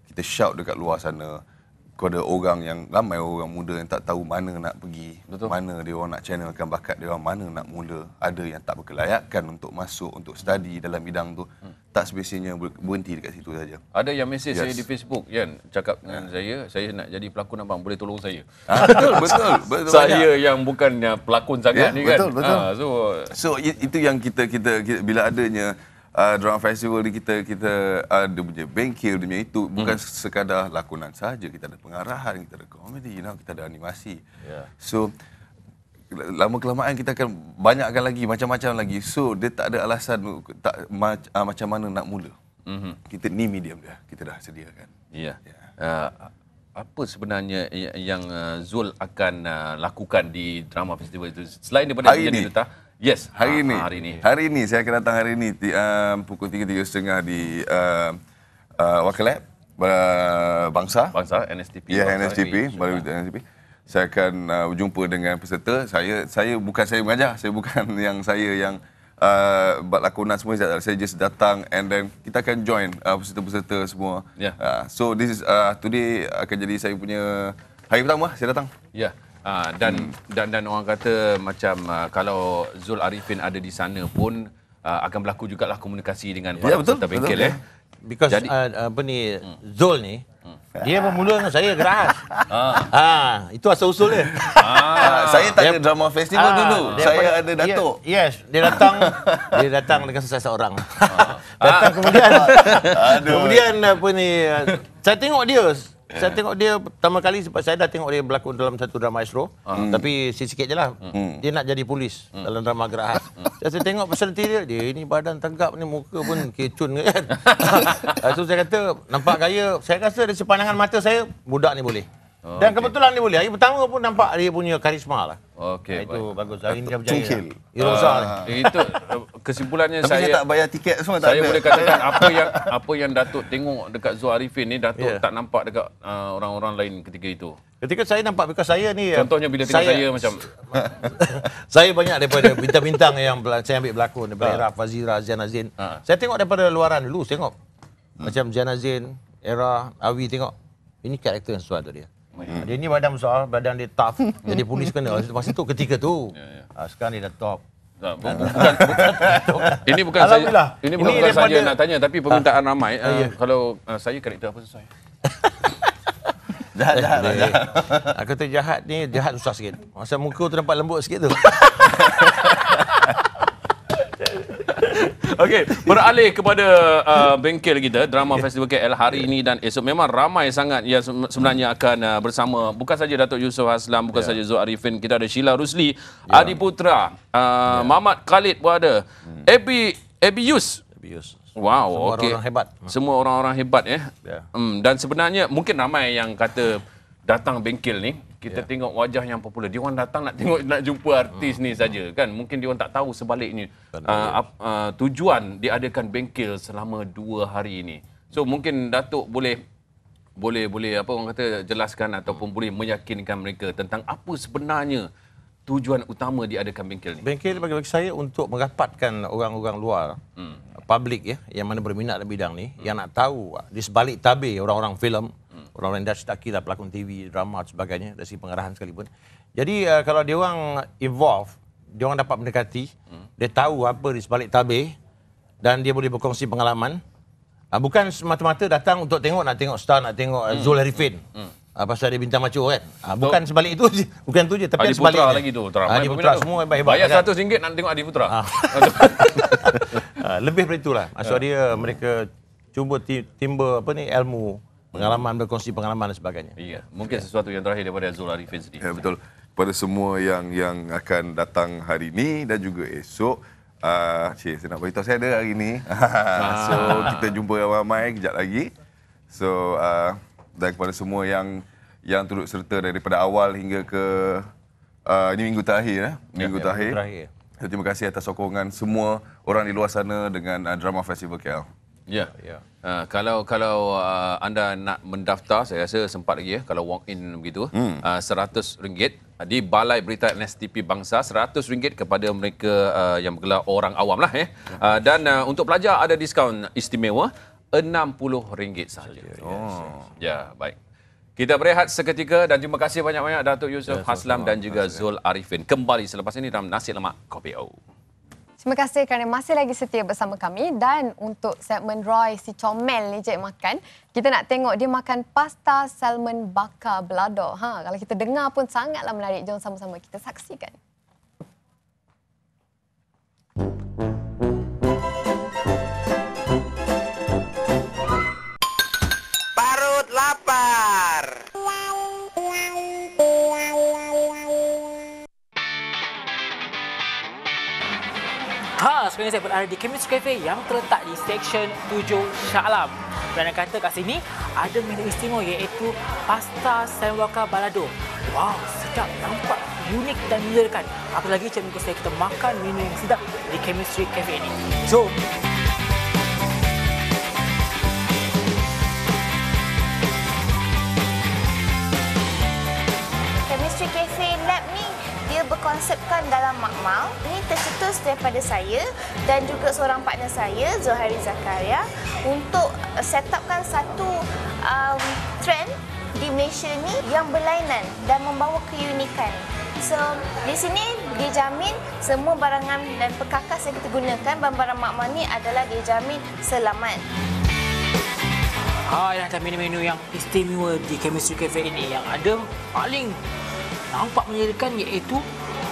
kita shout dekat luar sana kau ada orang yang ramai orang muda yang tak tahu mana nak pergi, Betul. mana dia orang nak channelkan bakat dia orang, mana nak mula. Ada yang tak berkelayakan untuk masuk untuk study dalam bidang tu. Hmm. Tak sebiasanya berhenti dekat situ saja. Ada yang mesej yes. saya di Facebook kan, cakap dengan ha. saya, saya nak jadi pelakon abang, boleh tolong saya. Ha. Betul, betul. betul saya yang bukannya uh, pelakon sangat yeah, ni betul, kan. Betul, betul. Ha, so, uh, so itu yang kita, kita kita bila adanya uh, drama festival ni kita kita uh, dia punya bengkel dia punya itu bukan hmm. sekadar lakonan saja kita ada pengarahan kita ada komedi you know kita ada animasi yeah. so lama kelamaan kita akan banyakkan lagi macam-macam lagi so dia tak ada alasan tak mac, uh, ah, macam mana nak mula mm-hmm. kita ni medium dia kita dah sediakan ya yeah. Ya. yeah. uh, apa sebenarnya yang Zul akan lakukan di drama festival itu selain daripada dia ditetah Yes, hari ah, ini. Ah, hari ini. Hari ini saya akan datang hari ini di, um, pukul 3.30 di um, uh, uh, Wakil uh, Bangsa. Bangsa, NSTP. Ya, yeah, NSTP. Baru ah. NSTP. Saya akan uh, berjumpa dengan peserta. Saya saya bukan saya mengajar. Saya bukan yang saya yang uh, buat lakonan semua. Saya, just datang and then kita akan join uh, peserta-peserta semua. Yeah. Uh, so, this is uh, today akan jadi saya punya hari pertama saya datang. Ya. Yeah. Uh, dan hmm. dan dan orang kata macam uh, kalau Zul Arifin ada di sana pun uh, akan berlaku juga lah komunikasi dengan ya, para peserta yeah, bengkel eh. Because Jadi, uh, apa ni hmm. Zul ni hmm. dia bermula dengan saya keras. Ha. ha itu asal usul dia. Ha. saya tak dia, ada drama festival ha, dulu. Dia, saya ada Datuk. Dia, yes, dia datang dia datang dengan sesuatu seorang. Ha. datang ha. kemudian. Aduh. Kemudian apa ni saya tengok dia Yeah. Saya tengok dia pertama kali sebab saya dah tengok dia berlaku dalam satu drama Astro. Uh. Tapi sikit-sikit je lah. Mm. Dia nak jadi polis mm. dalam drama Gerak Has. Mm. Saya tengok personality dia, dia ini badan tegap ni muka pun kecun kan. Ah, so saya kata nampak gaya, saya rasa dari sepandangan mata saya budak ni boleh. Oh, Dan okay. kebetulan dia boleh. Hari pertama pun nampak dia punya karisma lah. Okey. Itu bagus. Hari ini dia berjaya. Cungkil. Irosa. Uh, ah, eh, itu eh, kesimpulannya saya... Tapi saya tak bayar tiket semua. Tak saya boleh katakan apa yang apa yang Datuk tengok dekat Zul Arifin ni, Datuk yeah. tak nampak dekat uh, orang-orang lain ketika itu. Ketika saya nampak, because saya ni... Contohnya bila tengok saya, saya macam... saya banyak daripada bintang-bintang yang saya ambil berlakon. Daripada ah. Era, Fazira, Zian Azin. Ha. Saya tengok daripada luaran dulu, tengok. Hmm. Macam Zian Azin, Era, Awi tengok. Ini karakter yang sesuai tu dia. Hmm. Ah, dia ni badan besar, badan dia tough. jadi polis kena. Masa tu ketika tu. Ya, ya. Ah, sekarang dia dah top. Ini bukan saya. Ini bukan saya nak tanya tapi permintaan ha. ramai. Ha, yeah. kalau uh, saya karakter apa sesuai? dah dah dah. Aku tu jahat ni, jahat susah sikit. Masa muka tu nampak lembut sikit tu. Okey, beralih kepada uh, bengkel kita drama yeah. festival KL hari yeah. ini dan esok memang ramai sangat yang sebenarnya akan uh, bersama bukan saja Datuk Yusof Haslam, bukan yeah. saja Zul Arifin, kita ada Sheila Rusli, yeah. Adi Putra, uh, yeah. Mamat Khalid pun ada. Abi hmm. Abi Yus. Abi Yus. Wow, Semua okay. Semua orang-orang hebat. Semua orang-orang hebat eh. ya. Yeah. Hmm, dan sebenarnya mungkin ramai yang kata datang bengkel ni kita yeah. tengok wajah yang popular dia orang datang nak tengok nak jumpa artis hmm. ni saja hmm. kan mungkin dia orang tak tahu sebaliknya uh, uh, tujuan diadakan bengkel selama dua hari ini so mungkin datuk boleh boleh boleh apa orang kata jelaskan ataupun boleh meyakinkan mereka tentang apa sebenarnya tujuan utama diadakan bengkel ni bengkel bagi saya untuk merapatkan orang-orang luar hmm. public ya yang mana berminat dalam bidang ni hmm. yang nak tahu di sebalik tabir orang-orang filem hmm. orang rendah industri lah pelakon TV, drama dan sebagainya dari segi pengarahan sekalipun. Jadi uh, kalau dia orang involve, dia orang dapat mendekati, hmm. dia tahu apa di sebalik tabir dan dia boleh berkongsi pengalaman. Uh, bukan semata-mata datang untuk tengok nak tengok star, nak tengok uh, hmm. Zul Harifin. Hmm. hmm. Uh, pasal dia bintang macam kan. Uh, so, bukan sebalik itu je, bukan tu je tapi Adi sebalik. Adi Putra lagi tu. Adi Putra semua hebat. Bayar satu 100 kan? nak tengok Adi Putra. Uh. Uh, lebih daripada itulah. Maksud yeah. mereka cuba timba apa ni ilmu pengalaman berkongsi pengalaman dan sebagainya. Iya, mungkin okay. sesuatu yang terakhir daripada Zul Arifin sendiri. Ya betul. Pada semua yang yang akan datang hari ini dan juga esok uh, cik, saya nak beritahu saya ada hari ini. so kita jumpa ramai Mai kejap lagi. So uh, dan kepada semua yang yang turut serta daripada awal hingga ke uh, ini minggu terakhir eh? Ya, minggu ya, terakhir. Ya, minggu terakhir. terima kasih atas sokongan semua orang di luar sana dengan uh, Drama Festival KL. Ya, ya. Uh, kalau kalau uh, anda nak mendaftar, saya rasa sempat lagi ya. Kalau walk in begitu, seratus hmm. uh, ringgit ah, di Balai Berita NSTP Bangsa RM100 kepada mereka uh, yang bergelar orang awam lah ya Uh, dan uh, untuk pelajar ada diskaun istimewa RM60 sahaja. Oh. Ya, baik. Kita berehat seketika dan terima kasih banyak-banyak Datuk Yusuf ya, Haslam dan juga Zul Arifin. Kembali selepas ini dalam Nasi Lemak Kopi O. Terima kasih kerana masih lagi setia bersama kami dan untuk segmen Roy si comel ni cik makan, kita nak tengok dia makan pasta salmon bakar belado. Ha, kalau kita dengar pun sangatlah menarik. Jom sama-sama kita saksikan. Parut lapar. Sekarang sekarang saya berada di Chemistry Cafe yang terletak di Section 7 Shah Alam. Dan kata kat sini ada menu istimewa iaitu Pasta Sambal Balado. Wow, sedap nampak unik dan menyedarkan. Apa lagi cik minggu saya kita makan menu yang sedap di Chemistry Cafe ini. Jom! So, dikonsepkan dalam makmal. Ini tercetus daripada saya dan juga seorang partner saya, Zohari Zakaria, untuk uh, setupkan satu um, trend di Malaysia ini yang berlainan dan membawa keunikan. So, di sini dijamin semua barangan dan perkakas yang kita gunakan barang-barang makmal ni adalah dijamin selamat. Hai, ini menu-menu yang istimewa di Chemistry Cafe ini yang ada paling nampak menyedihkan iaitu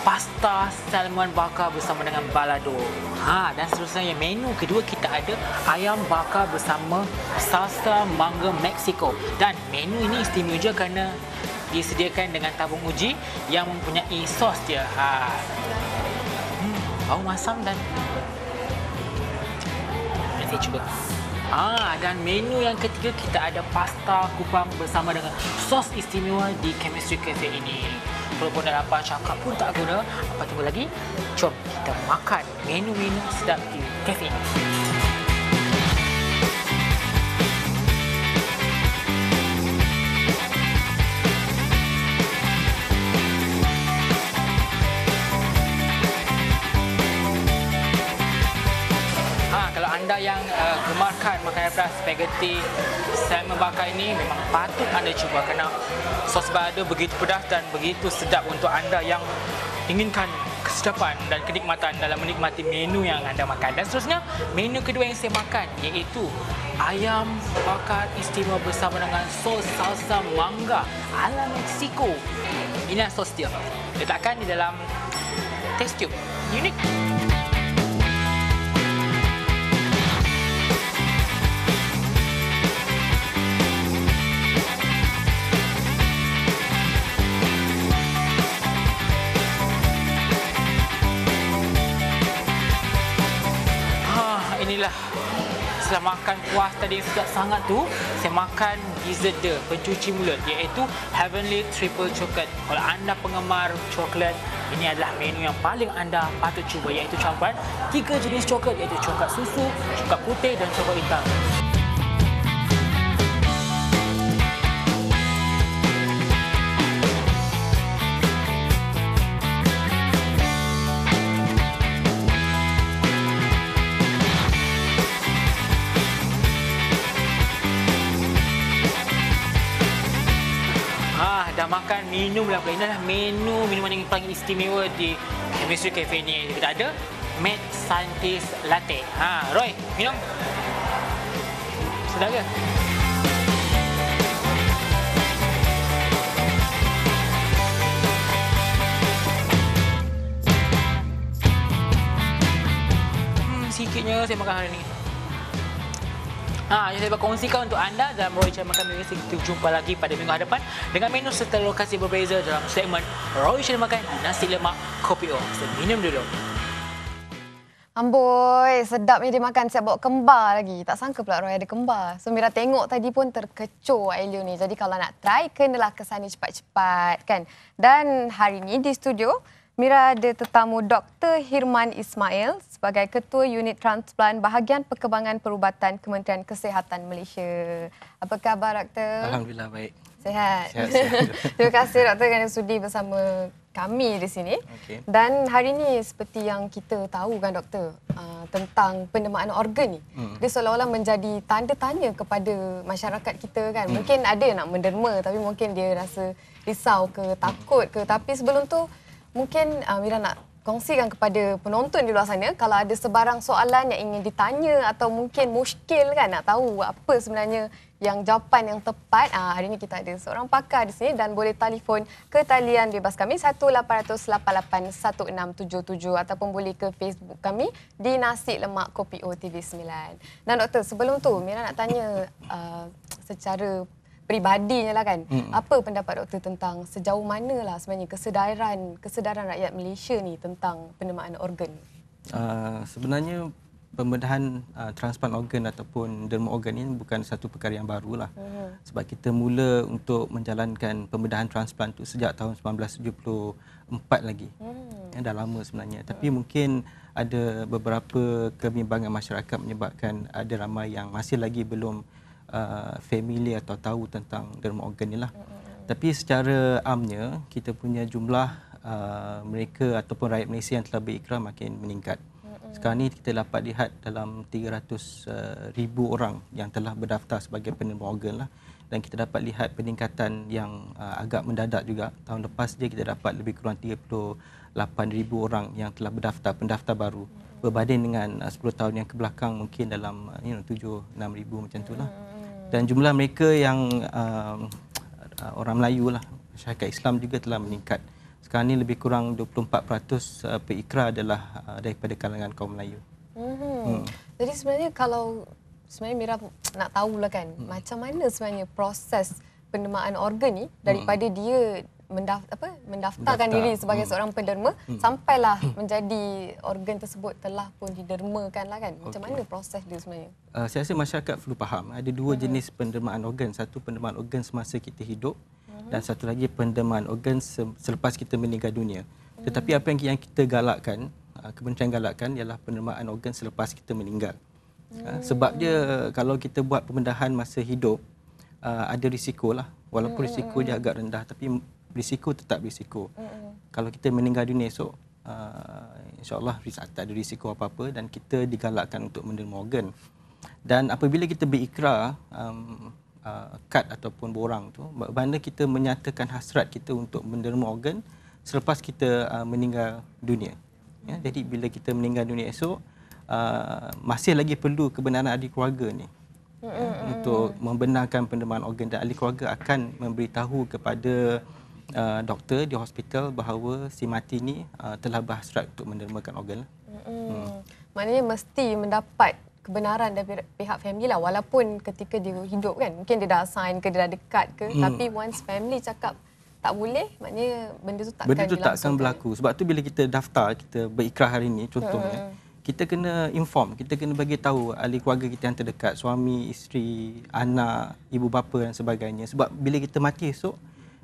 pasta salmon bakar bersama dengan balado. Ha dan seterusnya menu kedua kita ada ayam bakar bersama salsa mangga Mexico. Dan menu ini istimewa je kerana disediakan dengan tabung uji yang mempunyai sos dia. Ha. Hmm, bau masam dan Nanti cuba. Ah dan menu yang ketiga kita ada pasta kupang bersama dengan sos istimewa di Chemistry Cafe ini. Kalau pun dah lapar cakap pun tak guna apa tunggu lagi jom kita makan menu-menu sedap di kafe ini Ha, kalau anda yang uh, Makan makanan pedas spaghetti saya bakar ini memang patut anda cuba kerana sos balado begitu pedas dan begitu sedap untuk anda yang inginkan kesedapan dan kenikmatan dalam menikmati menu yang anda makan. Dan seterusnya, menu kedua yang saya makan iaitu ayam bakar istimewa bersama dengan sos salsa mangga ala Mexico. ini sos dia. Letakkan di dalam test tube. Unique. setelah makan kuah tadi yang sedap sangat tu saya makan dessert dia pencuci mulut iaitu heavenly triple chocolate kalau anda penggemar coklat ini adalah menu yang paling anda patut cuba iaitu campuran tiga jenis coklat iaitu coklat susu coklat putih dan coklat hitam minum lah pula. Inilah menu minuman yang paling istimewa di Mystery Cafe ni. Kita ada Mad Scientist Latte. Ha, Roy, minum. Sedap ke? Hmm, sikitnya saya makan hari ni. Ha, yang saya berkongsikan untuk anda dalam Roy Chan Makan Bergensi. Kita jumpa lagi pada minggu hadapan dengan menu serta lokasi berbeza dalam segmen Roy Chan Makan Nasi Lemak Kopi O. Saya minum dulu. Amboi, sedapnya dia makan. Siap bawa kembar lagi. Tak sangka pula Roy ada kembar. So, Mira tengok tadi pun terkecoh Ailio ni. Jadi, kalau nak try, kenalah ke sana cepat-cepat. kan? Dan hari ni di studio, Mira ada tetamu Dr. Hirman Ismail sebagai Ketua Unit Transplant Bahagian Perkembangan Perubatan Kementerian Kesihatan Malaysia. Apa khabar, Doktor? Alhamdulillah, baik. Sehat. Sihat, sihat. Terima kasih, Doktor, kerana sudi bersama kami di sini. Okay. Dan hari ini seperti yang kita tahu kan doktor uh, tentang penemaan organ ini, Hmm. Dia seolah-olah menjadi tanda tanya kepada masyarakat kita kan. Hmm. Mungkin ada nak menderma tapi mungkin dia rasa risau ke takut ke tapi sebelum tu Mungkin uh, Mira nak kongsikan kepada penonton di luar sana kalau ada sebarang soalan yang ingin ditanya atau mungkin muskil kan nak tahu apa sebenarnya yang jawapan yang tepat. Uh, hari ini kita ada seorang pakar di sini dan boleh telefon ke talian bebas kami 1800881677 ataupun boleh ke Facebook kami di Nasi Lemak Kopi O TV 9. Nah, doktor sebelum tu Mira nak tanya uh, secara peribadinya lah kan. Mm. Apa pendapat doktor tentang sejauh mana lah sebenarnya kesedaran kesedaran rakyat Malaysia ni tentang penerimaan organ? Uh, sebenarnya pembedahan uh, transplant organ ataupun derma organ ini bukan satu perkara yang baru lah. Mm. Mm-hmm. Sebab kita mula untuk menjalankan pembedahan transplant tu sejak tahun 1974 lagi. Mm. Dah lama sebenarnya. Mm. Tapi mungkin ada beberapa kebimbangan masyarakat menyebabkan ada ramai yang masih lagi belum uh, familiar atau tahu tentang derma organ ni lah. Tapi secara amnya, kita punya jumlah uh, mereka ataupun rakyat Malaysia yang telah berikrar makin meningkat. Sekarang ni kita dapat lihat dalam 300 uh, ribu orang yang telah berdaftar sebagai penerima organ lah. Dan kita dapat lihat peningkatan yang uh, agak mendadak juga. Tahun lepas je kita dapat lebih kurang 38 ribu orang yang telah berdaftar, pendaftar baru. Berbanding dengan uh, 10 tahun yang kebelakang mungkin dalam uh, you know, 7-6 ribu macam tu lah. Hmm dan jumlah mereka yang um, uh, orang Melayu lah syarikat Islam juga telah meningkat sekarang ini lebih kurang 24% perikra uh, adalah uh, daripada kalangan kaum Melayu hmm. Hmm. jadi sebenarnya kalau sebenarnya Mira nak tahu lah kan hmm. macam mana sebenarnya proses penemaan organ ni hmm. daripada hmm. dia mendaft, apa mendaftarkan Daftar. diri sebagai hmm. seorang penderma hmm. sampailah hmm. menjadi organ tersebut telah pun didermakan lah kan macam okay. mana proses dia sebenarnya uh, saya rasa masyarakat perlu faham ada dua hmm. jenis pendermaan organ satu pendermaan organ semasa kita hidup hmm. dan satu lagi pendermaan organ selepas kita meninggal dunia hmm. tetapi apa yang yang kita galakkan uh, kementerian galakkan ialah pendermaan organ selepas kita meninggal uh, hmm. uh, sebab dia kalau kita buat pembendahan masa hidup uh, ada lah walaupun hmm, risiko hmm, dia hmm. agak rendah tapi risiko tetap risiko. Mm-hmm. Kalau kita meninggal dunia esok, uh, insyaAllah tak ada risiko apa-apa dan kita digalakkan untuk menerima organ. Dan apabila kita berikrar um, uh, kad ataupun borang tu, bagaimana kita menyatakan hasrat kita untuk menerima organ selepas kita uh, meninggal dunia. Ya, jadi bila kita meninggal dunia esok, uh, masih lagi perlu kebenaran ahli keluarga ni. Ya, untuk membenarkan penerimaan organ dan ahli keluarga akan memberitahu kepada uh, doktor di hospital bahawa si mati ni uh, telah berhasrat untuk mendermakan organ. Hmm. hmm. Maknanya mesti mendapat kebenaran dari pihak family lah walaupun ketika dia hidup kan mungkin dia dah sign ke dia dah dekat ke hmm. tapi once family cakap tak boleh maknanya benda tu takkan benda tu tak akan berlaku sebab tu bila kita daftar kita berikrar hari ni contohnya hmm. kita kena inform kita kena bagi tahu ahli keluarga kita yang terdekat suami isteri anak ibu bapa dan sebagainya sebab bila kita mati esok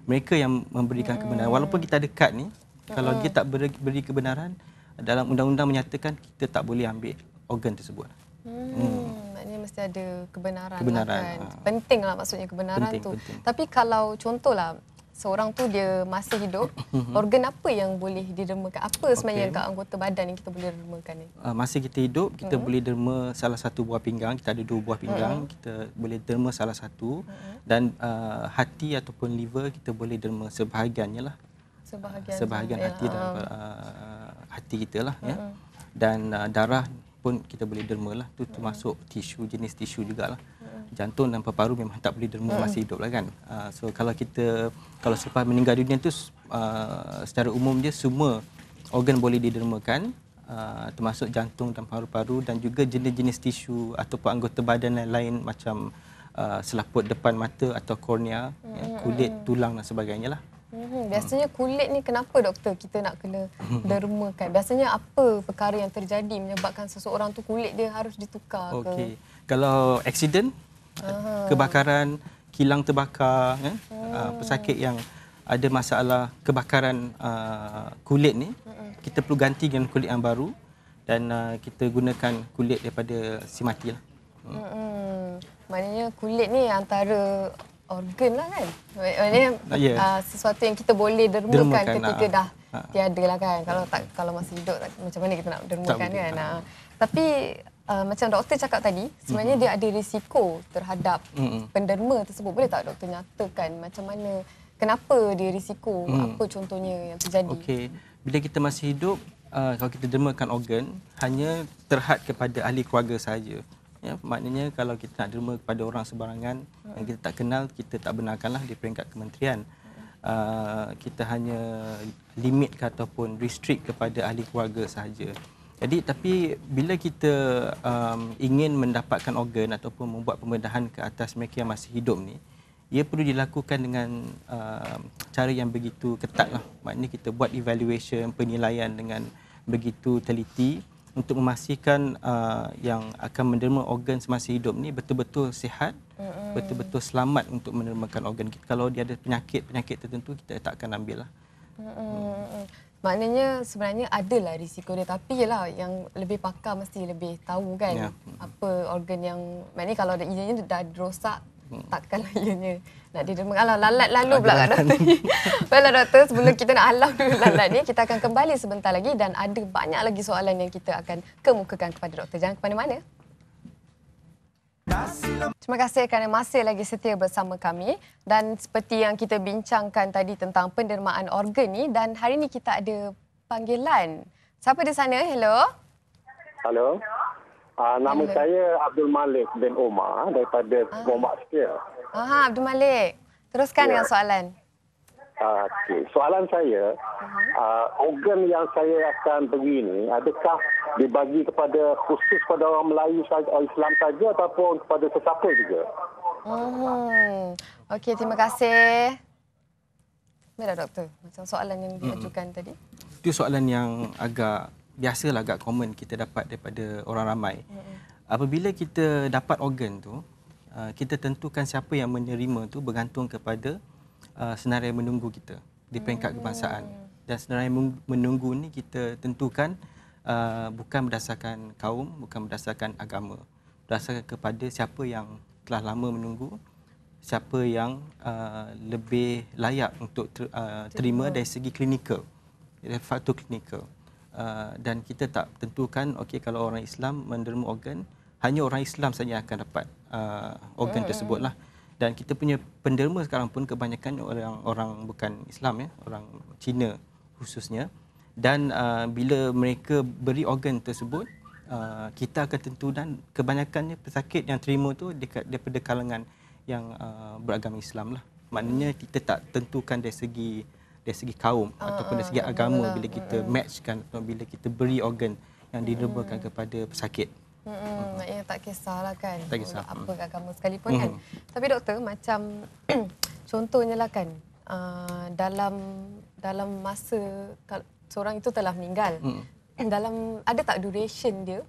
mereka yang memberikan hmm. kebenaran walaupun kita dekat ni kalau dia tak beri, beri kebenaran dalam undang-undang menyatakan kita tak boleh ambil organ tersebut hmm, hmm. maknanya mesti ada kebenaran lah kebenaran lah kan. ha. pentinglah maksudnya kebenaran penting, tu penting. tapi kalau contohlah seorang tu dia masih hidup, mhm. organ apa yang boleh didermakan? Apa sebenarnya okay. anggota badan yang kita boleh dermakan ni? Uh, masa kita hidup, kita mm-hmm. boleh derma salah satu buah pinggang. Kita ada dua buah mhm. pinggang, mm-hmm. kita boleh derma salah satu. Mm-hmm. Dan uh, hati ataupun liver, kita boleh derma sebahagiannya lah. Sebahagian, sebahagian hati ya, dan uh, hati kita lah. Mm-hmm. Ya. Mhm. Dan uh, darah pun kita boleh derma lah tu termasuk tisu jenis tisu juga lah jantung dan paru-paru memang tak boleh derma masih mm. hidup lah kan uh, so kalau kita kalau selepas meninggal dunia tu uh, secara umum dia semua organ boleh didermakan uh, termasuk jantung dan paru-paru dan juga jenis-jenis tisu ataupun anggota badan lain-lain macam uh, selaput depan mata atau kornea kulit tulang dan sebagainya lah Hmm, biasanya kulit ni kenapa doktor kita nak kena derma? dermakan? Biasanya apa perkara yang terjadi menyebabkan seseorang tu kulit dia harus ditukar okay. ke? Okey. Kalau aksiden, kebakaran, kilang terbakar, eh, ah, hmm. uh, pesakit yang ada masalah kebakaran uh, kulit ni, kita perlu ganti dengan kulit yang baru dan uh, kita gunakan kulit daripada si mati lah. Hmm. Maknanya kulit ni antara organ lah kan. Maknanya yeah. uh, ah, sesuatu yang kita boleh dermakan, dermakan lah. ketika lah. dah ha. Ah. tiada lah kan. Kalau tak kalau masih hidup tak, macam mana kita nak dermakan tak kan. Ha. Tapi uh, macam doktor cakap tadi, sebenarnya hmm dia ada risiko terhadap hmm penderma tersebut. Boleh tak doktor nyatakan macam mana, kenapa dia risiko, mm. apa contohnya yang terjadi? Okay, bila kita masih hidup, uh, kalau kita dermakan organ, hanya terhad kepada ahli keluarga saja Ya, maknanya kalau kita nak derma kepada orang sebarangan hmm. yang kita tak kenal, kita tak benarkanlah di peringkat kementerian. Uh, kita hanya limit ke ataupun restrict kepada ahli keluarga sahaja. Jadi tapi bila kita um, ingin mendapatkan organ ataupun membuat pembedahan ke atas mereka yang masih hidup ni, ia perlu dilakukan dengan uh, cara yang begitu ketat lah. Maknanya kita buat evaluation, penilaian dengan begitu teliti untuk memastikan uh, yang akan menerima organ semasa hidup ni betul-betul sihat, mm-hmm. betul-betul selamat untuk menerimakan organ. kita. Kalau dia ada penyakit-penyakit tertentu kita tak akan ambil lah. Mm-hmm. Maknanya sebenarnya ada lah risiko dia tapi lah yang lebih pakar mesti lebih tahu kan yeah. apa organ yang maknanya kalau ada dah rosak takkan layunya nak diderma. mengalah lalat lalu pula kat kan, doktor ni. Baiklah doktor, sebelum kita nak alam dulu lalat ni, kita akan kembali sebentar lagi dan ada banyak lagi soalan yang kita akan kemukakan kepada doktor. Jangan ke mana-mana. Terima kasih kerana masih lagi setia bersama kami dan seperti yang kita bincangkan tadi tentang pendermaan organ ni dan hari ni kita ada panggilan. Siapa di sana? Hello. Hello. Uh, nama Hello. saya Abdul Malik bin Omar daripada ah. Bombak Steel. Ah, Abdul Malik. Teruskan yeah. dengan soalan. Uh, ah, okay. Soalan saya, uh-huh. uh, organ yang saya akan beri ini, adakah dibagi kepada khusus kepada orang Melayu sahaja, orang Islam saja ataupun kepada sesiapa juga? Hmm. Okey, terima kasih. Bila doktor, macam soalan yang diajukan hmm. tadi. Itu soalan yang agak biasalah agak common kita dapat daripada orang ramai. mm Apabila kita dapat organ tu, uh, kita tentukan siapa yang menerima tu bergantung kepada uh, senarai menunggu kita di peringkat kebangsaan. Mm-hmm. Dan senarai menunggu ni kita tentukan uh, bukan berdasarkan kaum, bukan berdasarkan agama. Berdasarkan kepada siapa yang telah lama menunggu, siapa yang uh, lebih layak untuk ter, uh, terima dari segi klinikal, dari faktor klinikal. Ah, dan kita tak tentukan okey kalau orang Islam menderma organ hanya orang Islam saja akan dapat uh, organ hmm. tersebutlah dan kita punya penderma sekarang pun kebanyakan orang orang bukan Islam ya orang Cina khususnya dan uh, bila mereka beri organ tersebut uh, kita akan tentu dan kebanyakannya pesakit yang terima tu dekat daripada kalangan yang uh, beragama Islam lah maknanya kita tak tentukan dari segi dari segi kaum uh, ataupun dari segi ah, agama uh, bila kita uh, hmm. matchkan atau bila kita beri organ yang dinerbakan uh, kepada pesakit. Uh, uh, ya, tak kisahlah kan. Tak kisah. Apa uh. agama sekalipun uh. kan. Tapi doktor macam contohnya lah kan uh, dalam dalam masa seorang itu telah meninggal uh. dalam ada tak duration dia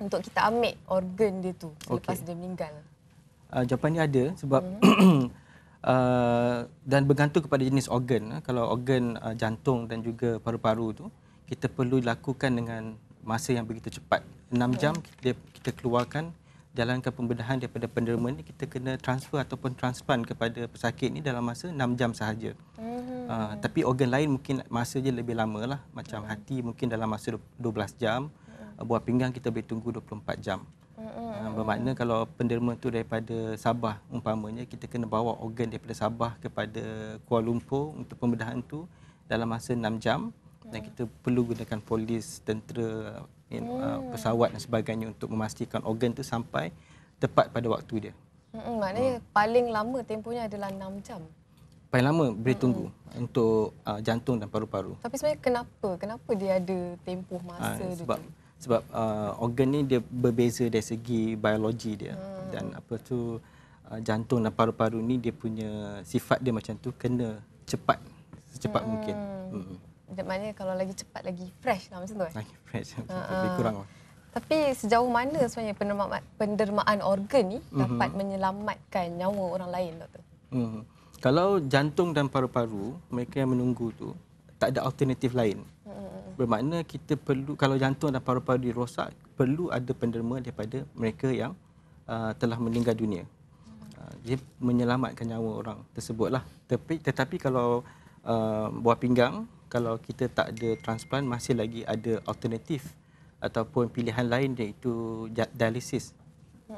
untuk kita ambil organ dia tu selepas okay. dia meninggal? Uh, jawapannya ada sebab uh uh, dan bergantung kepada jenis organ. Uh, kalau organ uh, jantung dan juga paru-paru tu kita perlu lakukan dengan masa yang begitu cepat. 6 jam kita, kita keluarkan jalankan pembedahan daripada penderma ni kita kena transfer ataupun transplant kepada pesakit ni dalam masa 6 jam sahaja. Hmm. Uh, tapi organ lain mungkin masa dia lebih lama lah. Macam hati mungkin dalam masa 12 jam. mm Uh, buah pinggang kita boleh tunggu 24 jam. Mm-hmm. Uh, bermakna kalau penderma tu daripada Sabah umpamanya kita kena bawa organ daripada Sabah kepada Kuala Lumpur untuk pembedahan tu dalam masa 6 jam dan mm. kita perlu gunakan polis tentera uh, pesawat dan sebagainya untuk memastikan organ tu sampai tepat pada waktu dia. Hmm maknanya uh. paling lama tempohnya adalah 6 jam. Paling lama boleh tunggu mm-hmm. untuk uh, jantung dan paru-paru. Tapi sebenarnya kenapa? Kenapa dia ada tempoh masa uh, sebab tu? Sebab sebab uh, organ ni dia berbeza dari segi biologi dia hmm. dan apa tu uh, jantung dan paru-paru ni dia punya sifat dia macam tu kena cepat secepat hmm. mungkin. Hmm. Maknanya kalau lagi cepat lagi fresh lah macam tu. Eh? Lagi fresh macam Uh-huh. Lebih kurang lah. Tapi sejauh mana sebenarnya pendermaan, pendermaan organ ni mm-hmm. dapat uh-huh. menyelamatkan nyawa orang lain doktor? Uh-huh. Kalau jantung dan paru-paru mereka yang menunggu tu tak ada alternatif lain. Hmm. Bermakna kita perlu kalau jantung dan paru-paru dirosak perlu ada penderma daripada mereka yang uh, telah meninggal dunia. Uh, dia menyelamatkan nyawa orang tersebutlah. Tapi tetapi kalau uh, buah pinggang kalau kita tak ada transplant masih lagi ada alternatif ataupun pilihan lain iaitu dialisis.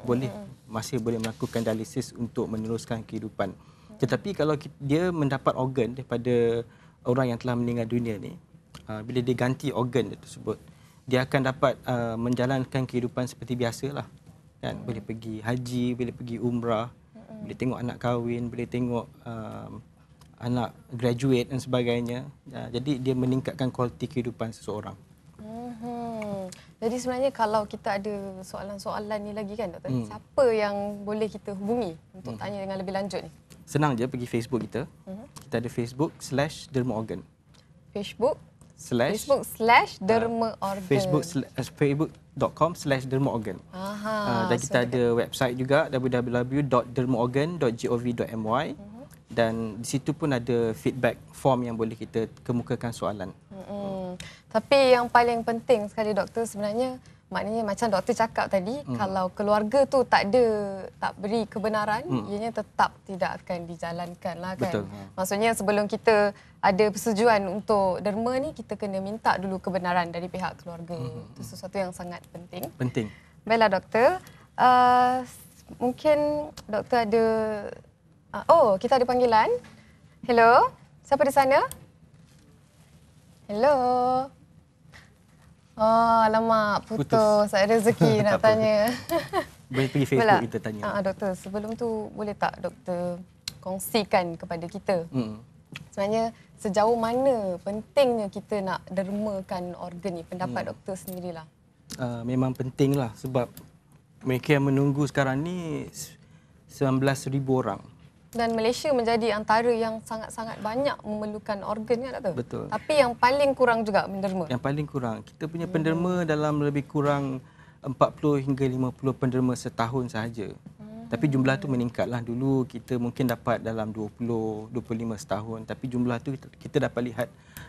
Boleh masih boleh melakukan dialisis untuk meneruskan kehidupan. Tetapi kalau dia mendapat organ daripada orang yang telah meninggal dunia ni, uh, bila dia ganti organ tersebut dia akan dapat uh, menjalankan kehidupan seperti biasalah kan hmm. boleh pergi haji boleh pergi umrah hmm. boleh tengok anak kahwin boleh tengok uh, anak graduate dan sebagainya uh, jadi dia meningkatkan kualiti kehidupan seseorang mm-hmm. jadi sebenarnya kalau kita ada soalan-soalan ni lagi kan doktor, hmm. siapa yang boleh kita hubungi untuk hmm. tanya dengan lebih lanjut ni? Senang je pergi Facebook kita. Hmm. Kita ada Facebook slash Dermo Organ. Facebook slash Facebook slash derma uh, organ. Facebook slash uh, facebook.com slash derma organ. Aha. Uh, dan kita so ada dekat. website juga www.dermaorgan.gov.my uh-huh. dan di situ pun ada feedback form yang boleh kita kemukakan soalan. Hmm. Hmm. Tapi yang paling penting sekali doktor sebenarnya maknanya macam doktor cakap tadi hmm. kalau keluarga tu tak ada tak beri kebenaran hmm. ianya tetap tidak akan dijalankan lah kan Betul. maksudnya sebelum kita ada persetujuan untuk derma ni kita kena minta dulu kebenaran dari pihak keluarga hmm. hmm itu hmm. sesuatu yang sangat penting penting baiklah doktor uh, mungkin doktor ada uh, oh kita ada panggilan hello siapa di sana hello Oh, alamak. Putus. putus. rezeki nak tanya. Boleh pergi Facebook Bila. kita tanya. Ah, doktor, sebelum tu boleh tak doktor kongsikan kepada kita? Hmm. Sebenarnya sejauh mana pentingnya kita nak dermakan organ ni? Pendapat hmm. doktor sendirilah. Uh, memang pentinglah sebab mereka yang menunggu sekarang ni 19,000 orang dan Malaysia menjadi antara yang sangat-sangat banyak memerlukan organ kan Doktor? Betul. Tapi yang paling kurang juga penderma. Yang paling kurang. Kita punya penderma hmm. dalam lebih kurang 40 hingga 50 penderma setahun sahaja. Hmm. Tapi jumlah tu meningkatlah dulu kita mungkin dapat dalam 20 25 setahun tapi jumlah tu kita, dapat lihat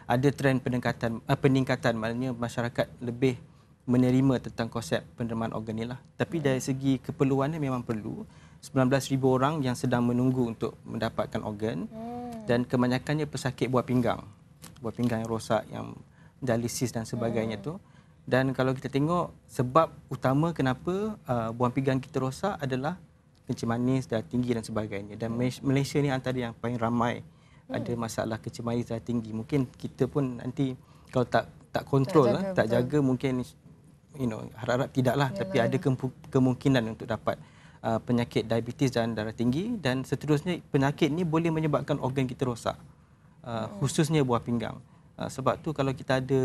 ada trend peningkatan eh, peningkatan maknanya masyarakat lebih menerima tentang konsep penderman organ ni lah. Tapi hmm. dari segi keperluannya memang perlu. 19,000 orang yang sedang menunggu untuk mendapatkan organ hmm. dan kebanyakannya pesakit buah pinggang. Buah pinggang yang rosak, yang dialisis dan sebagainya hmm. tu. Dan kalau kita tengok sebab utama kenapa uh, buah pinggang kita rosak adalah kencing manis, darah tinggi dan sebagainya. Dan hmm. Malaysia ni antara yang paling ramai hmm. ada masalah kencing manis, darah tinggi. Mungkin kita pun nanti kalau tak tak kontrol, tak jaga, lah, tak jaga mungkin you know harap-harap tidaklah ya, tapi ya. ada kemungkinan untuk dapat Uh, penyakit diabetes dan darah tinggi dan seterusnya penyakit ini boleh menyebabkan organ kita rosak uh, oh. khususnya buah pinggang uh, sebab tu kalau kita ada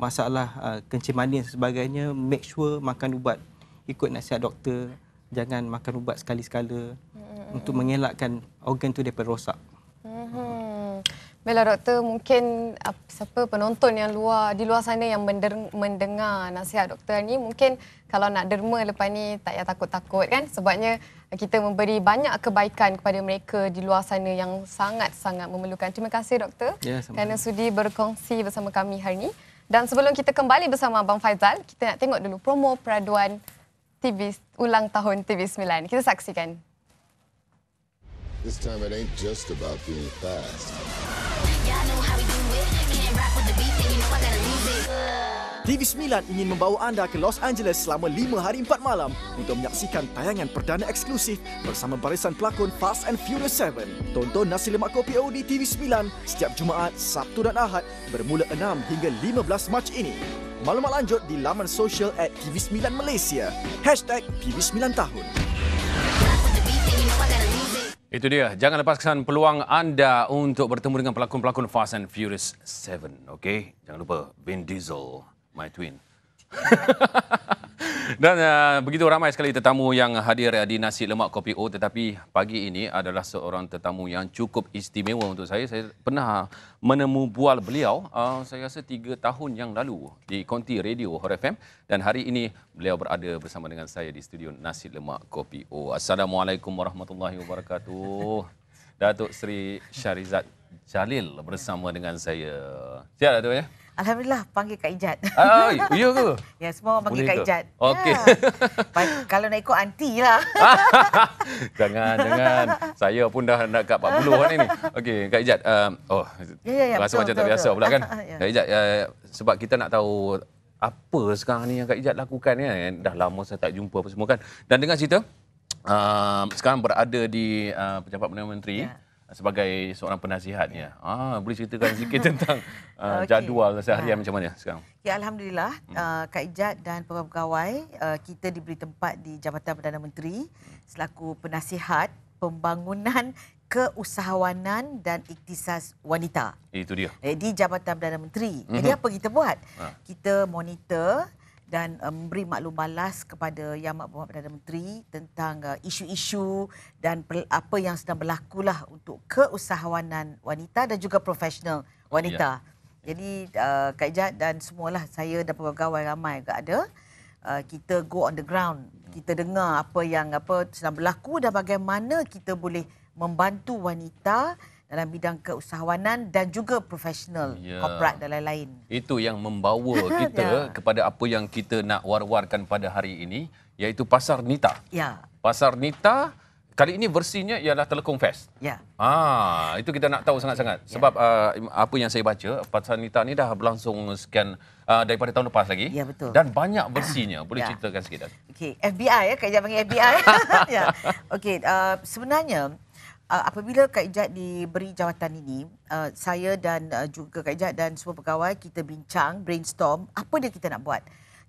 masalah uh, kencing manis dan sebagainya make sure makan ubat ikut nasihat doktor jangan makan ubat sekali-sekala hmm. untuk mengelakkan organ tu daripada rosak uh-huh. Bella doktor mungkin ah, siapa penonton yang luar di luar sana yang mendengar nasihat doktor ini mungkin kalau nak derma lepas ni tak payah takut-takut kan sebabnya kita memberi banyak kebaikan kepada mereka di luar sana yang sangat-sangat memerlukan. Terima kasih doktor ya, kerana sudi berkongsi bersama kami hari ini. Dan sebelum kita kembali bersama Abang Faizal, kita nak tengok dulu promo peraduan TV ulang tahun TV9. Kita saksikan. This time it ain't just about being fast. TV9 ingin membawa anda ke Los Angeles selama 5 hari 4 malam untuk menyaksikan tayangan perdana eksklusif bersama barisan pelakon Fast and Furious 7. Tonton Nasi Lemak Kopi OD TV9 setiap Jumaat, Sabtu dan Ahad bermula 6 hingga 15 Mac ini. Maklumat lanjut di laman sosial at TV9 Malaysia. Hashtag TV9 Tahun. Itu dia. Jangan lepaskan peluang anda untuk bertemu dengan pelakon-pelakon Fast and Furious 7. Okay, Jangan lupa Vin Diesel, my twin. Dan uh, begitu ramai sekali tetamu yang hadir uh, di Nasi Lemak Kopi O tetapi pagi ini adalah seorang tetamu yang cukup istimewa untuk saya. Saya pernah menemu bual beliau uh, saya rasa tiga tahun yang lalu di Konti Radio Hor FM dan hari ini beliau berada bersama dengan saya di studio Nasi Lemak Kopi O. Assalamualaikum warahmatullahi wabarakatuh. Datuk Seri Syarizat Syahlil bersama dengan saya. Siap tak tu ya? Alhamdulillah panggil Kak Ijat. Ai, ah, ah, oh, ya ke? Ya, semua orang panggil Boleh Kak Ijat. Okey. Ya. kalau nak ikut anti lah. jangan, jangan. Saya pun dah nak kat 40 ni ni. Okey, Kak Ijat. Um, oh, ya, ya, ya, rasa betul, macam betul, tak biasa betul. pula kan? ya. Kak Ijat, uh, sebab kita nak tahu apa sekarang ni yang Kak Ijat lakukan kan? Ya? Eh, dah lama saya tak jumpa apa semua kan? Dan dengar cerita, uh, sekarang berada di uh, Pejabat Perdana Menteri. Ya sebagai seorang penasihat, ya. ya. Ah, boleh ceritakan sikit tentang uh, okay. jadual ya. seharian ya. macam mana sekarang? Ya, alhamdulillah, hmm. uh, Kak Ijat dan pegawai pegawai uh, kita diberi tempat di Jabatan Perdana Menteri selaku penasihat pembangunan keusahawanan dan iktisas wanita. Itu dia. Eh, di Jabatan Perdana Menteri. Jadi mm-hmm. apa kita buat? Ha. Kita monitor dan eh, memberi maklum balas kepada Yang Amat Berhormat Perdana Menteri tentang uh, isu-isu dan apa yang sedang berlaku lah untuk keusahawanan wanita dan juga profesional wanita. Ya. Jadi uh, Kak Ijat dan semualah saya dan pegawai ramai juga ada uh, kita go on the ground. Kita dengar apa yang apa sedang berlaku dan bagaimana kita boleh membantu wanita dalam bidang keusahawanan dan juga profesional korporat ya. dan lain-lain. Itu yang membawa ya. kita yeah. kepada apa yang kita nak war-warkan pada hari ini iaitu Pasar Nita. Yeah. Pasar Nita kali ini versinya ialah Telekom Fest. Yeah. Ha, ah, itu kita nak tahu sangat-sangat yeah. sebab uh, apa yang saya baca Pasar Nita ini dah berlangsung sekian uh, daripada tahun lepas lagi. yeah, betul. Dan banyak versinya. Boleh yeah. ceritakan sikit tak? FBI ya, kerja panggil FBI. ya. Okey, uh, sebenarnya apabila Kak Ijat diberi jawatan ini, uh, saya dan uh, juga Kak Ijat dan semua pegawai kita bincang, brainstorm, apa dia kita nak buat.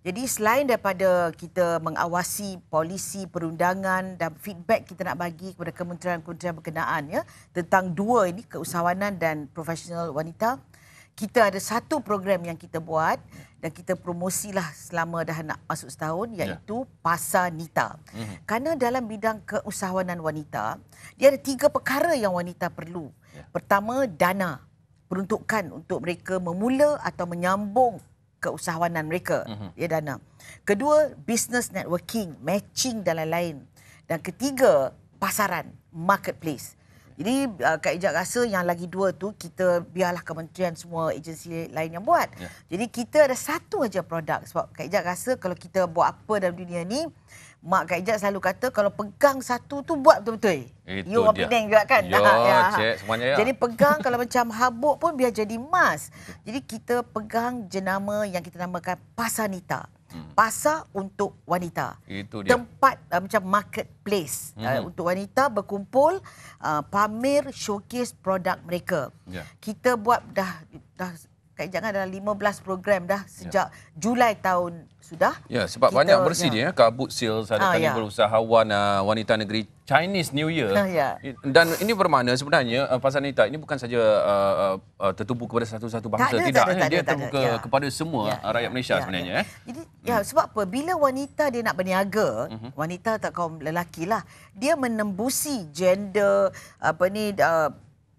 Jadi selain daripada kita mengawasi polisi perundangan dan feedback kita nak bagi kepada kementerian-kementerian berkenaan ya tentang dua ini keusahawanan dan profesional wanita, kita ada satu program yang kita buat dan kita promosilah selama dah nak masuk setahun ya. iaitu ya. Pasar Nita. Mm-hmm. Karena dalam bidang keusahawanan wanita, dia ada tiga perkara yang wanita perlu. Ya. Pertama, dana peruntukan untuk mereka memula atau menyambung keusahawanan mereka. Mm-hmm. Ya dana. Kedua, business networking, matching dan lain-lain. Dan ketiga, pasaran, marketplace. Jadi uh, Kak Ijak rasa yang lagi dua tu kita biarlah kementerian semua agensi lain yang buat. Yeah. Jadi kita ada satu aja produk sebab Kak Ijak rasa kalau kita buat apa dalam dunia ni Mak Kak Ijak selalu kata kalau pegang satu tu buat betul-betul. Itu you orang Penang juga kan? Ya, ya. cik. Semuanya ya. Jadi pegang kalau macam habuk pun biar jadi emas. Jadi kita pegang jenama yang kita namakan Pasanita hmm. pasar untuk wanita. Itu dia. Tempat uh, macam marketplace uh, hmm. uh, untuk wanita berkumpul uh, pamer showcase produk mereka. Yeah. Kita buat dah dah Kak Jangan dalam 15 program dah ya. sejak ya. Julai tahun sudah. Ya, sebab kita, banyak bersih ya. dia. Ya. Kabut sil, ada ah, kali ya. berusahawan, ah, wanita negeri Chinese New Year. Ah, ya. Dan ini bermakna sebenarnya ah, pasal wanita ini bukan saja uh, uh, tertumpu kepada satu-satu bangsa. Tak ada, tidak, tak ada, eh, tak ada, dia terbuka tak ya. kepada semua ya, rakyat ya, Malaysia ya, sebenarnya. Ya. Ya. Jadi, ya, hmm. sebab apa? Bila wanita dia nak berniaga, uh-huh. wanita tak kaum lelaki lah, dia menembusi gender, apa ni, uh,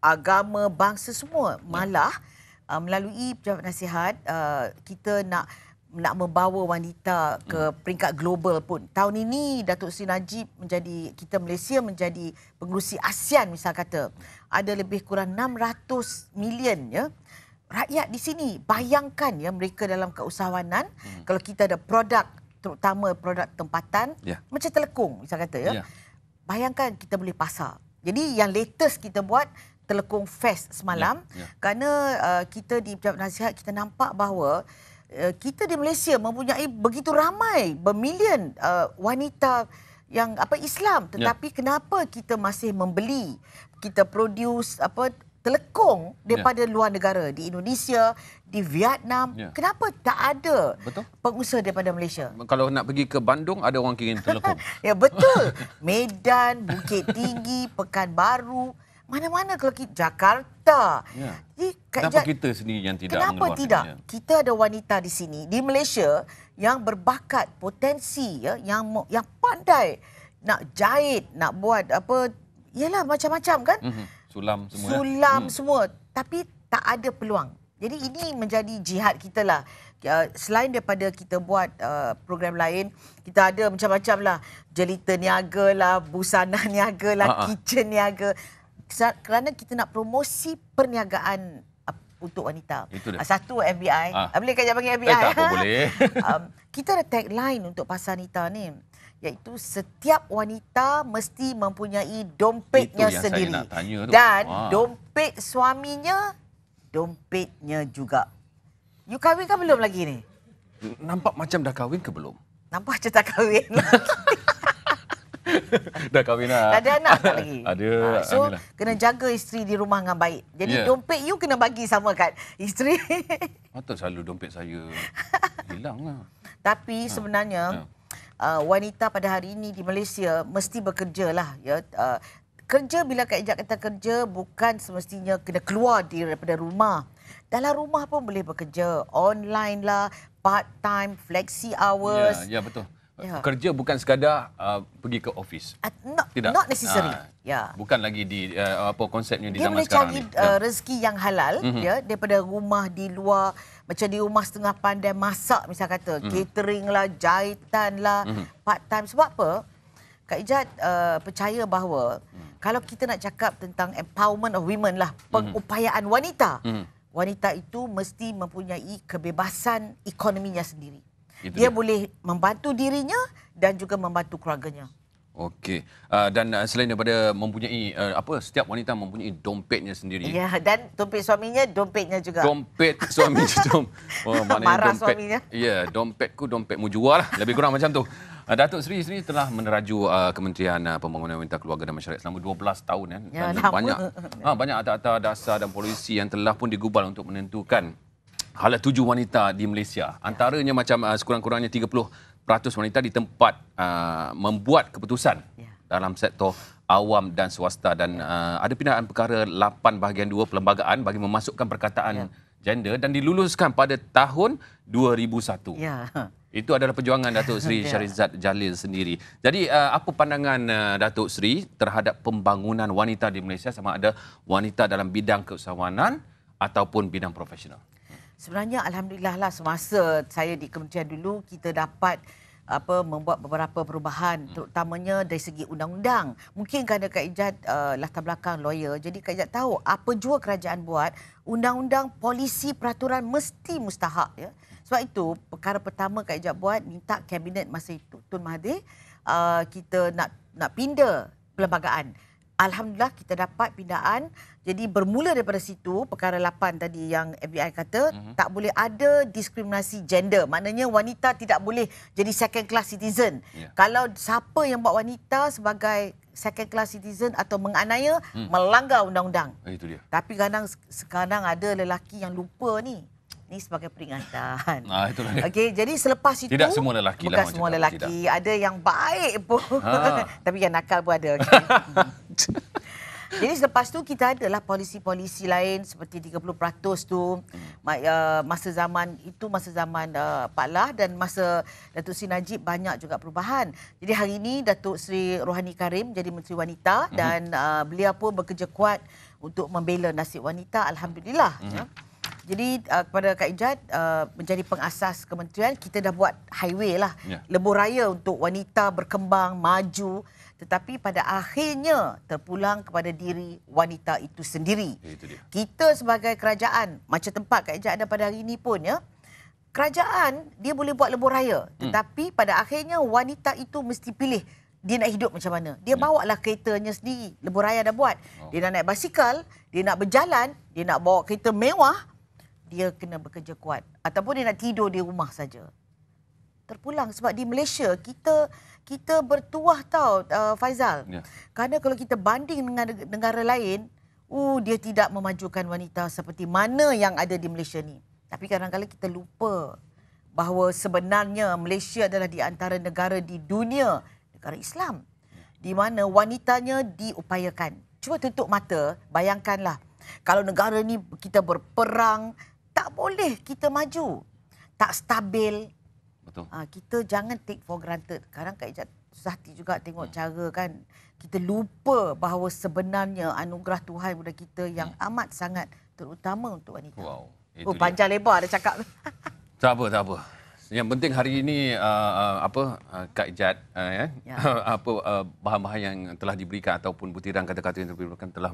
agama, bangsa semua. Ya. Malah, ya uh, melalui pejabat nasihat uh, kita nak nak membawa wanita ke hmm. peringkat global pun. Tahun ini Datuk Seri Najib menjadi kita Malaysia menjadi pengerusi ASEAN misal kata. Ada lebih kurang 600 million ya. Rakyat di sini bayangkan ya mereka dalam keusahawanan hmm. kalau kita ada produk terutama produk tempatan yeah. macam telekung misal kata ya. Yeah. Bayangkan kita boleh pasar. Jadi yang latest kita buat Telekong Fest semalam yeah, yeah. kerana uh, kita di Pejabat Nasihat kita nampak bahawa uh, kita di Malaysia mempunyai begitu ramai bermillion uh, wanita yang apa Islam ya. tetapi yeah. kenapa kita masih membeli kita produce apa telekong ya. daripada yeah. luar negara di Indonesia di Vietnam yeah. kenapa tak ada betul? pengusaha daripada Malaysia kalau nak pergi ke Bandung ada orang kirim telekong ya betul Medan Bukit Tinggi Pekan Baru mana-mana kalau kita Jakarta. Ya. Jadi, kenapa ja- kita sendiri yang tidak Kenapa tidak? Ya. Kita ada wanita di sini di Malaysia yang berbakat, potensi ya, yang yang pandai nak jahit, nak buat apa? Yalah macam-macam kan? Mm-hmm. Sulam semua. Ya? Sulam ya. semua, tapi tak ada peluang. Jadi ini menjadi jihad kita lah. Ya, selain daripada kita buat uh, program lain, kita ada macam-macam lah. Jelita niaga lah, busana niaga lah, ha, ha. kitchen niaga kerana kita nak promosi perniagaan untuk wanita. Ah, satu FBI. Ah. ah. Boleh kajak panggil FBI? Eh, tak apa boleh. Um, kita ada tagline untuk pasal wanita ni. Iaitu setiap wanita mesti mempunyai dompetnya yang sendiri. Saya nak tanya tu. Dan dompet suaminya, dompetnya juga. You kahwin ke belum lagi ni? Nampak macam dah kahwin ke belum? Nampak macam tak kahwin. Dah kahwin lah. Tak ada anak tak lagi. Ada. Uh, so, anilah. kena jaga isteri di rumah dengan baik. Jadi, yeah. dompet you kena bagi sama kat isteri. Mata selalu dompet saya hilang lah. Tapi ha. sebenarnya, ha. Uh, wanita pada hari ini di Malaysia mesti bekerja lah. Ya. Uh, kerja bila Kak Ejak kata kerja bukan semestinya kena keluar daripada rumah. Dalam rumah pun boleh bekerja. Online lah, part time, flexi hours. Ya, ya betul. Yeah. Kerja bukan sekadar uh, pergi ke office. Uh, not, Tidak. Not necessary. Uh, ah, yeah. Bukan lagi di uh, apa konsepnya di dia zaman sekarang. Dia boleh cari uh, ya. rezeki yang halal mm-hmm. ya daripada rumah di luar macam di rumah setengah pandai masak misal kata mm-hmm. catering lah, jahitan lah, mm-hmm. part time sebab apa? Kak Ijat uh, percaya bahawa mm-hmm. kalau kita nak cakap tentang empowerment of women lah, mhm. pengupayaan mm-hmm. wanita. Mm-hmm. Wanita itu mesti mempunyai kebebasan ekonominya sendiri. Itu dia, dia boleh membantu dirinya dan juga membantu keluarganya. Okey. Uh, dan uh, selain daripada mempunyai uh, apa setiap wanita mempunyai dompetnya sendiri. Ya, dan dompet suaminya, dompetnya juga. Dompet suami tu dom. Oh, maknanya Marah dompet. suaminya. Ya, yeah, dompetku dompetmu jual lah. lebih kurang macam tu. Datuk Seri sendiri telah meneraju uh, Kementerian uh, Pembangunan Wanita Keluarga dan Masyarakat selama 12 tahun. kan. Ya, dan banyak ha, banyak atas-atas dasar dan polisi yang telah pun digubal untuk menentukan kalau tujuh wanita di Malaysia, antaranya yeah. macam uh, sekurang-kurangnya 30% wanita di tempat uh, membuat keputusan yeah. dalam sektor awam dan swasta dan ya. uh, ada pindahan perkara 8 bahagian 2 perlembagaan bagi memasukkan perkataan yeah. gender dan diluluskan pada tahun 2001. Yeah. Itu adalah perjuangan Datuk Seri ya. Syarizat Jalil sendiri. Jadi uh, apa pandangan uh, Datuk Seri terhadap pembangunan wanita di Malaysia sama ada wanita dalam bidang keusahawanan ataupun bidang profesional? Sebenarnya alhamdulillah lah semasa saya di kementerian dulu kita dapat apa membuat beberapa perubahan hmm. terutamanya dari segi undang-undang. Mungkin kerana Kak Ijat uh, latar belakang lawyer jadi Kak Ijat tahu apa jua kerajaan buat undang-undang polisi peraturan mesti mustahak ya. Sebab itu perkara pertama Kak Ijat buat minta kabinet masa itu Tun Mahathir uh, kita nak nak pindah perlembagaan. Alhamdulillah kita dapat pindaan jadi bermula daripada situ perkara 8 tadi yang FBI kata mm-hmm. tak boleh ada diskriminasi gender. Maknanya wanita tidak boleh jadi second class citizen. Yeah. Kalau siapa yang buat wanita sebagai second class citizen atau menganiaya mm. melanggar undang-undang. Eh, itu dia. Tapi kadang sekarang ada lelaki yang lupa ni. Ini sebagai peringatan. Nah itulah dia. Okay jadi selepas itu Tidak semua lelaki lah bukan lah semua lelaki, tidak. ada yang baik pun. Ha. Tapi yang nakal pun ada. Okay. Jadi selepas tu kita adalah polisi-polisi lain seperti 30% tu ya, masa zaman itu masa zaman eh, Pak Lah dan masa Datuk Sri Najib banyak juga perubahan. Jadi hari ini Datuk Sri Rohani Karim jadi menteri wanita mhm. dan mm beliau pun bekerja kuat untuk membela nasib wanita alhamdulillah mm-hmm. Jadi uh, kepada Kak Ijat uh, menjadi pengasas kementerian kita dah buat highway lah yeah. lebuh raya untuk wanita berkembang maju tetapi pada akhirnya terpulang kepada diri wanita itu sendiri. Ya, itu Kita sebagai kerajaan, macam tempat Kak Ejad ada pada hari ini pun ya, kerajaan dia boleh buat lebur raya hmm. tetapi hmm. pada akhirnya wanita itu mesti pilih dia nak hidup macam mana. Dia hmm. bawa lah keretanya sendiri, lebur raya dah buat. Oh. Dia nak naik basikal, dia nak berjalan, dia nak bawa kereta mewah, dia kena bekerja kuat. Ataupun dia nak tidur di rumah saja terpulang sebab di Malaysia kita kita bertuah tahu, uh, Faizal. Ya. Karena kalau kita banding dengan negara lain, uh dia tidak memajukan wanita seperti mana yang ada di Malaysia ni. Tapi kadang-kadang kita lupa bahawa sebenarnya Malaysia adalah di antara negara di dunia negara Islam di mana wanitanya diupayakan. Cuba tutup mata, bayangkanlah. Kalau negara ni kita berperang, tak boleh kita maju. Tak stabil, Betul. Ha, kita jangan take for granted. Kadang Kak Ijat susah hati juga tengok hmm. cara kan. Kita lupa bahawa sebenarnya anugerah Tuhan kepada kita yang hmm. amat sangat terutama untuk wanita. Wow. Itu oh, panjang lebar dia cakap. tak apa, tak apa. Yang penting hari ini uh, uh, apa uh, Kak Ijat uh, ya. Yeah. apa uh, bahan-bahan yang telah diberikan ataupun butiran kata-kata yang diberikan telah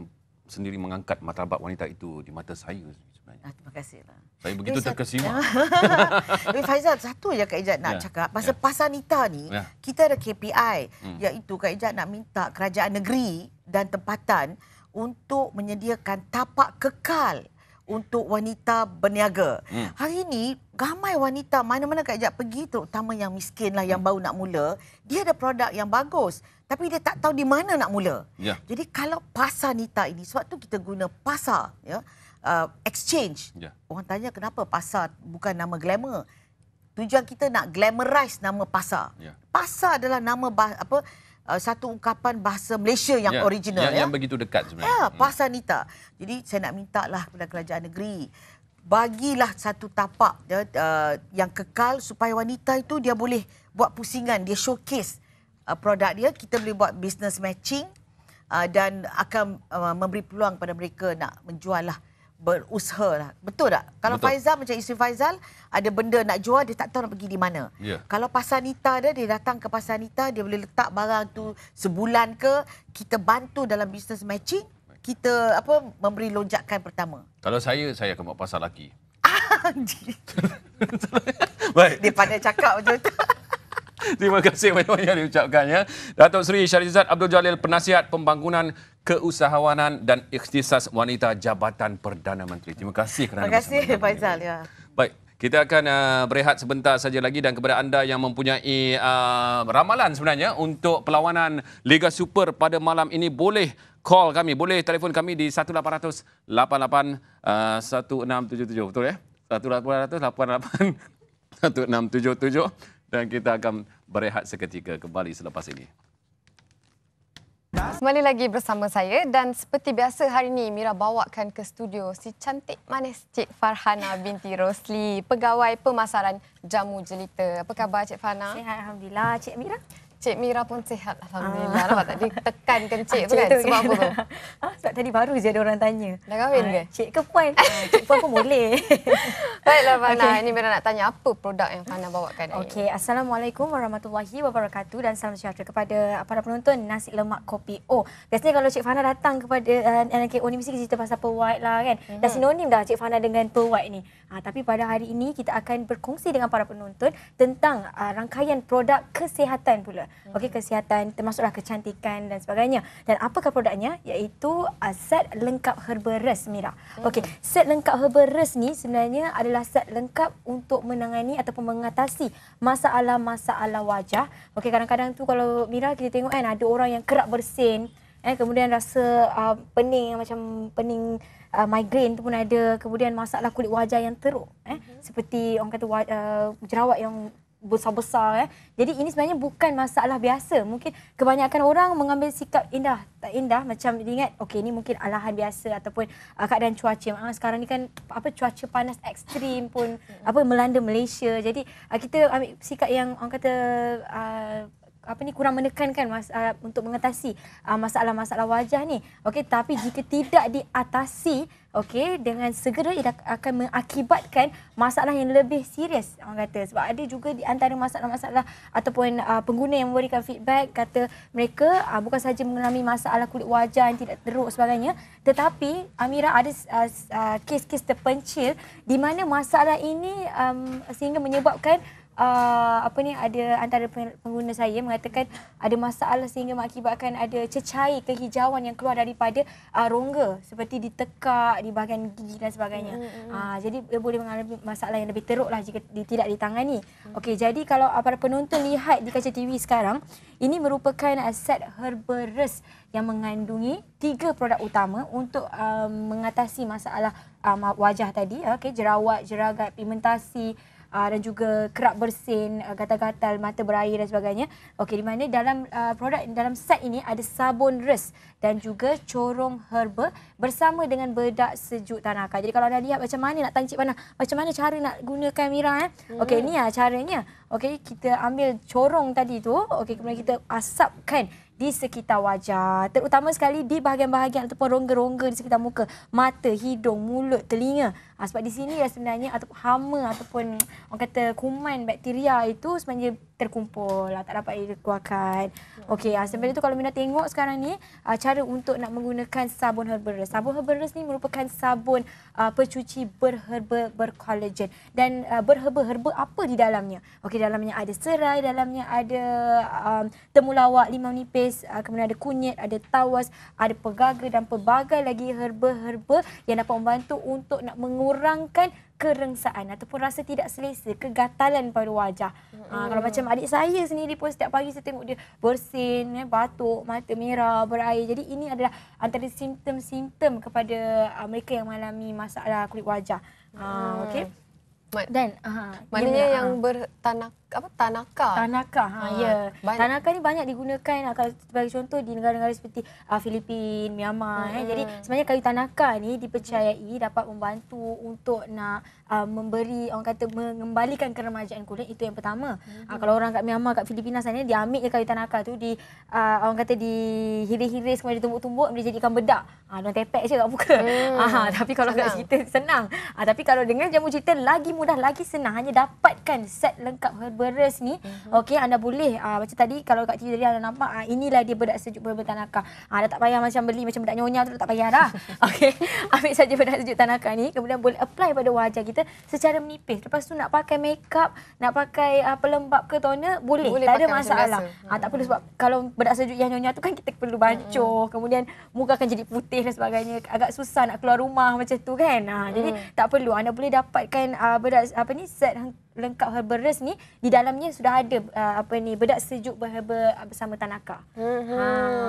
sendiri mengangkat martabat wanita itu di mata saya sebenarnya. Ah, terima kasih. Saya begitu Tapi terkesima. Tapi Faizal, satu je Kak Ijat nak ya. cakap. Pasal ya. pasal nita ni, ya. kita ada KPI. Hmm. Iaitu Kak Ijat nak minta kerajaan negeri dan tempatan untuk menyediakan tapak kekal untuk wanita berniaga. Hmm. Hari ini, ramai wanita mana-mana Kak Ijat pergi, terutama yang miskin lah, yang hmm. baru nak mula, dia ada produk yang bagus tapi dia tak tahu di mana nak mula. Ya. Jadi kalau pasar nita ini sewaktu kita guna pasar ya, uh, exchange. Ya. Orang tanya kenapa pasar bukan nama glamour. Tujuan kita nak glamorize nama pasar. Ya. Pasar adalah nama bah, apa uh, satu ungkapan bahasa Malaysia yang ya. original yang, ya. Yang begitu dekat sebenarnya. Ya, hmm. pasar nita. Jadi saya nak minta lah kepada kerajaan negeri bagilah satu tapak ya, uh, yang kekal supaya wanita itu dia boleh buat pusingan, dia showcase uh, produk dia kita boleh buat business matching uh, dan akan uh, memberi peluang pada mereka nak menjual lah berusaha lah. Betul tak? Kalau Betul. Faizal macam isteri Faizal, ada benda nak jual, dia tak tahu nak pergi di mana. Yeah. Kalau pasar Nita dia, dia datang ke pasar Nita, dia boleh letak barang tu sebulan ke, kita bantu dalam business matching, kita apa memberi lonjakan pertama. Kalau saya, saya akan buat pasar lagi. Ah, Baik. Dia pandai cakap macam tu. Terima kasih banyak-banyak diucapkan ya. Datuk Seri Syarizat Abdul Jalil Penasihat Pembangunan Keusahawanan dan Ikhtisas Wanita Jabatan Perdana Menteri. Terima kasih kerana Terima kasih Faizal ya. Baik. Kita akan uh, berehat sebentar saja lagi dan kepada anda yang mempunyai uh, ramalan sebenarnya untuk perlawanan Liga Super pada malam ini boleh call kami, boleh telefon kami di 1800 88 uh, 1677. Betul ya? 1800 88 1677 dan kita akan berehat seketika kembali selepas ini. Kembali lagi bersama saya dan seperti biasa hari ini Mira bawakan ke studio si cantik manis Cik Farhana binti Rosli, pegawai pemasaran Jamu Jelita. Apa khabar Cik Farhana? Sihat Alhamdulillah Cik Mira. Cik Mira pun sihat Alhamdulillah. Ah. Nampak tak? tekan ke Cik tu ah, kan? Tu sebab apa tu? Ah, sebab tadi baru je ada orang tanya. Dah kahwin ke? Cik ke Puan? Cik Puan pun boleh. Baiklah Fana. Okay. Ini Mira nak tanya apa produk yang Fana bawakan hari okay. ini? Assalamualaikum warahmatullahi wabarakatuh dan salam sejahtera kepada para penonton Nasi Lemak Kopi Oh, biasanya kalau Cik Fana datang kepada uh, NKO ni mesti kita cerita pasal Perwaid lah kan. Hmm. Dah sinonim dah Cik Fana dengan Perwaid ni. Ha, tapi pada hari ini kita akan berkongsi dengan para penonton tentang uh, rangkaian produk kesihatan pula. Hmm. Okey, kesihatan termasuklah kecantikan dan sebagainya. Dan apakah produknya? Iaitu uh, set lengkap herba res, Mira. Hmm. Okey, set lengkap herba res ni sebenarnya adalah set lengkap untuk menangani ataupun mengatasi masalah-masalah wajah. Okey, kadang-kadang tu kalau Mira kita tengok kan ada orang yang kerap bersin, eh, kemudian rasa uh, pening macam pening uh, migraine tu pun ada kemudian masalah kulit wajah yang teruk eh mm-hmm. seperti orang kata uh, jerawat yang besar-besar eh. Jadi ini sebenarnya bukan masalah biasa. Mungkin kebanyakan orang mengambil sikap indah tak indah macam dia ingat okey ini mungkin alahan biasa ataupun uh, keadaan cuaca. Ha, sekarang ni kan apa cuaca panas ekstrim pun mhm. apa melanda Malaysia. Jadi uh, kita ambil sikap yang orang kata uh, apa ni kurang menekankan mas, uh, untuk mengatasi uh, masalah-masalah wajah ni. Okey, tapi jika tidak diatasi, okey, dengan segera ia akan mengakibatkan masalah yang lebih serius orang kata. Sebab ada juga di antara masalah-masalah ataupun uh, pengguna yang memberikan feedback kata mereka uh, bukan sahaja mengalami masalah kulit wajah yang tidak teruk sebagainya, tetapi Amira ada uh, uh, terpencil di mana masalah ini um, sehingga menyebabkan uh, apa ni ada antara pengguna saya mengatakan ada masalah sehingga mengakibatkan ada cecair kehijauan yang keluar daripada uh, rongga seperti ditekak di bahagian gigi dan sebagainya. Mm-hmm. Uh, jadi boleh mengalami masalah yang lebih teruklah jika tidak ditangani. Mm-hmm. Okey, jadi kalau uh, para penonton lihat di kaca TV sekarang, ini merupakan aset herberus yang mengandungi tiga produk utama untuk uh, mengatasi masalah uh, wajah tadi, okey, jerawat, jeragat, pigmentasi uh, dan juga kerap bersin, uh, gatal-gatal, mata berair dan sebagainya. Okey, di mana dalam uh, produk dalam set ini ada sabun res dan juga corong herba bersama dengan bedak sejuk tanah akar. Jadi kalau anda lihat macam mana nak tancik panah, macam mana cara nak gunakan Mira eh. Hmm. Okey, hmm. ni lah caranya. Okey, kita ambil corong tadi tu. Okey, kemudian kita asapkan di sekitar wajah terutama sekali di bahagian-bahagian ataupun rongga-rongga di sekitar muka mata hidung mulut telinga Ha, sebab di sini lah sebenarnya atau hama ataupun orang kata kuman bakteria itu sebenarnya terkumpul lah, tak dapat dikeluarkan. Ya. Okey, ha, ah, sebenarnya itu kalau Mina tengok sekarang ni ha, cara untuk nak menggunakan sabun herbalus. Sabun herbalus ni merupakan sabun uh, pencuci berherba berkolagen dan uh, berherba-herba apa di dalamnya? Okey, dalamnya ada serai, dalamnya ada um, temulawak, limau nipis, uh, kemudian ada kunyit, ada tawas, ada pegaga dan pelbagai lagi herba-herba yang dapat membantu untuk nak mengu- mengurangkan kerengsaan ataupun rasa tidak selesa, kegatalan pada wajah. Mm-hmm. Ha, kalau macam adik saya sendiri pun setiap pagi saya tengok dia bersin, eh, batuk, mata merah, berair. Jadi ini adalah antara simptom-simptom kepada uh, mereka yang mengalami masalah kulit wajah. Mm. Ha, okay? Dan uh, maknanya yang uh, bertanak apa tanaka tanaka ha, ha ya banyak. tanaka ni banyak digunakan kalau sebagai contoh di negara-negara seperti uh, Filipin, Myanmar eh. hmm. eh. jadi sebenarnya kayu tanaka ni dipercayai hmm. dapat membantu untuk nak uh, memberi orang kata mengembalikan keremajaan kulit itu yang pertama hmm. uh, kalau orang kat Myanmar kat Filipina sana dia ambil je kayu tanaka tu di uh, orang kata di hiris-hiris kemudian tumbuk-tumbuk dia jadikan bedak ah uh, dia tepek je kat muka hmm. uh, tapi kalau senang. kat kita senang uh, tapi kalau dengan jamu cerita lagi mudah lagi senang hanya dapatkan set lengkap herbal beres ni mm-hmm. okey anda boleh uh, macam tadi kalau kat TV tadi anda nampak uh, inilah dia bedak sejuk bedak tanakan uh, ah, dah tak payah macam beli macam bedak nyonya tu tak payah dah okey ambil saja bedak sejuk tanakan ni kemudian boleh apply pada wajah kita secara menipis lepas tu nak pakai makeup nak pakai uh, pelembap ke toner boleh, boleh tak ada masalah uh, tak perlu hmm. sebab kalau bedak sejuk yang nyonya tu kan kita perlu bancuh mm-hmm. kemudian muka akan jadi putih dan sebagainya agak susah nak keluar rumah macam tu kan uh, mm. jadi hmm. tak perlu anda boleh dapatkan uh, bedak apa ni set lengkap herbalist ni di dalamnya sudah ada uh, apa ni bedak sejuk berherba uh, bersama tanaka. Hmm. Ha.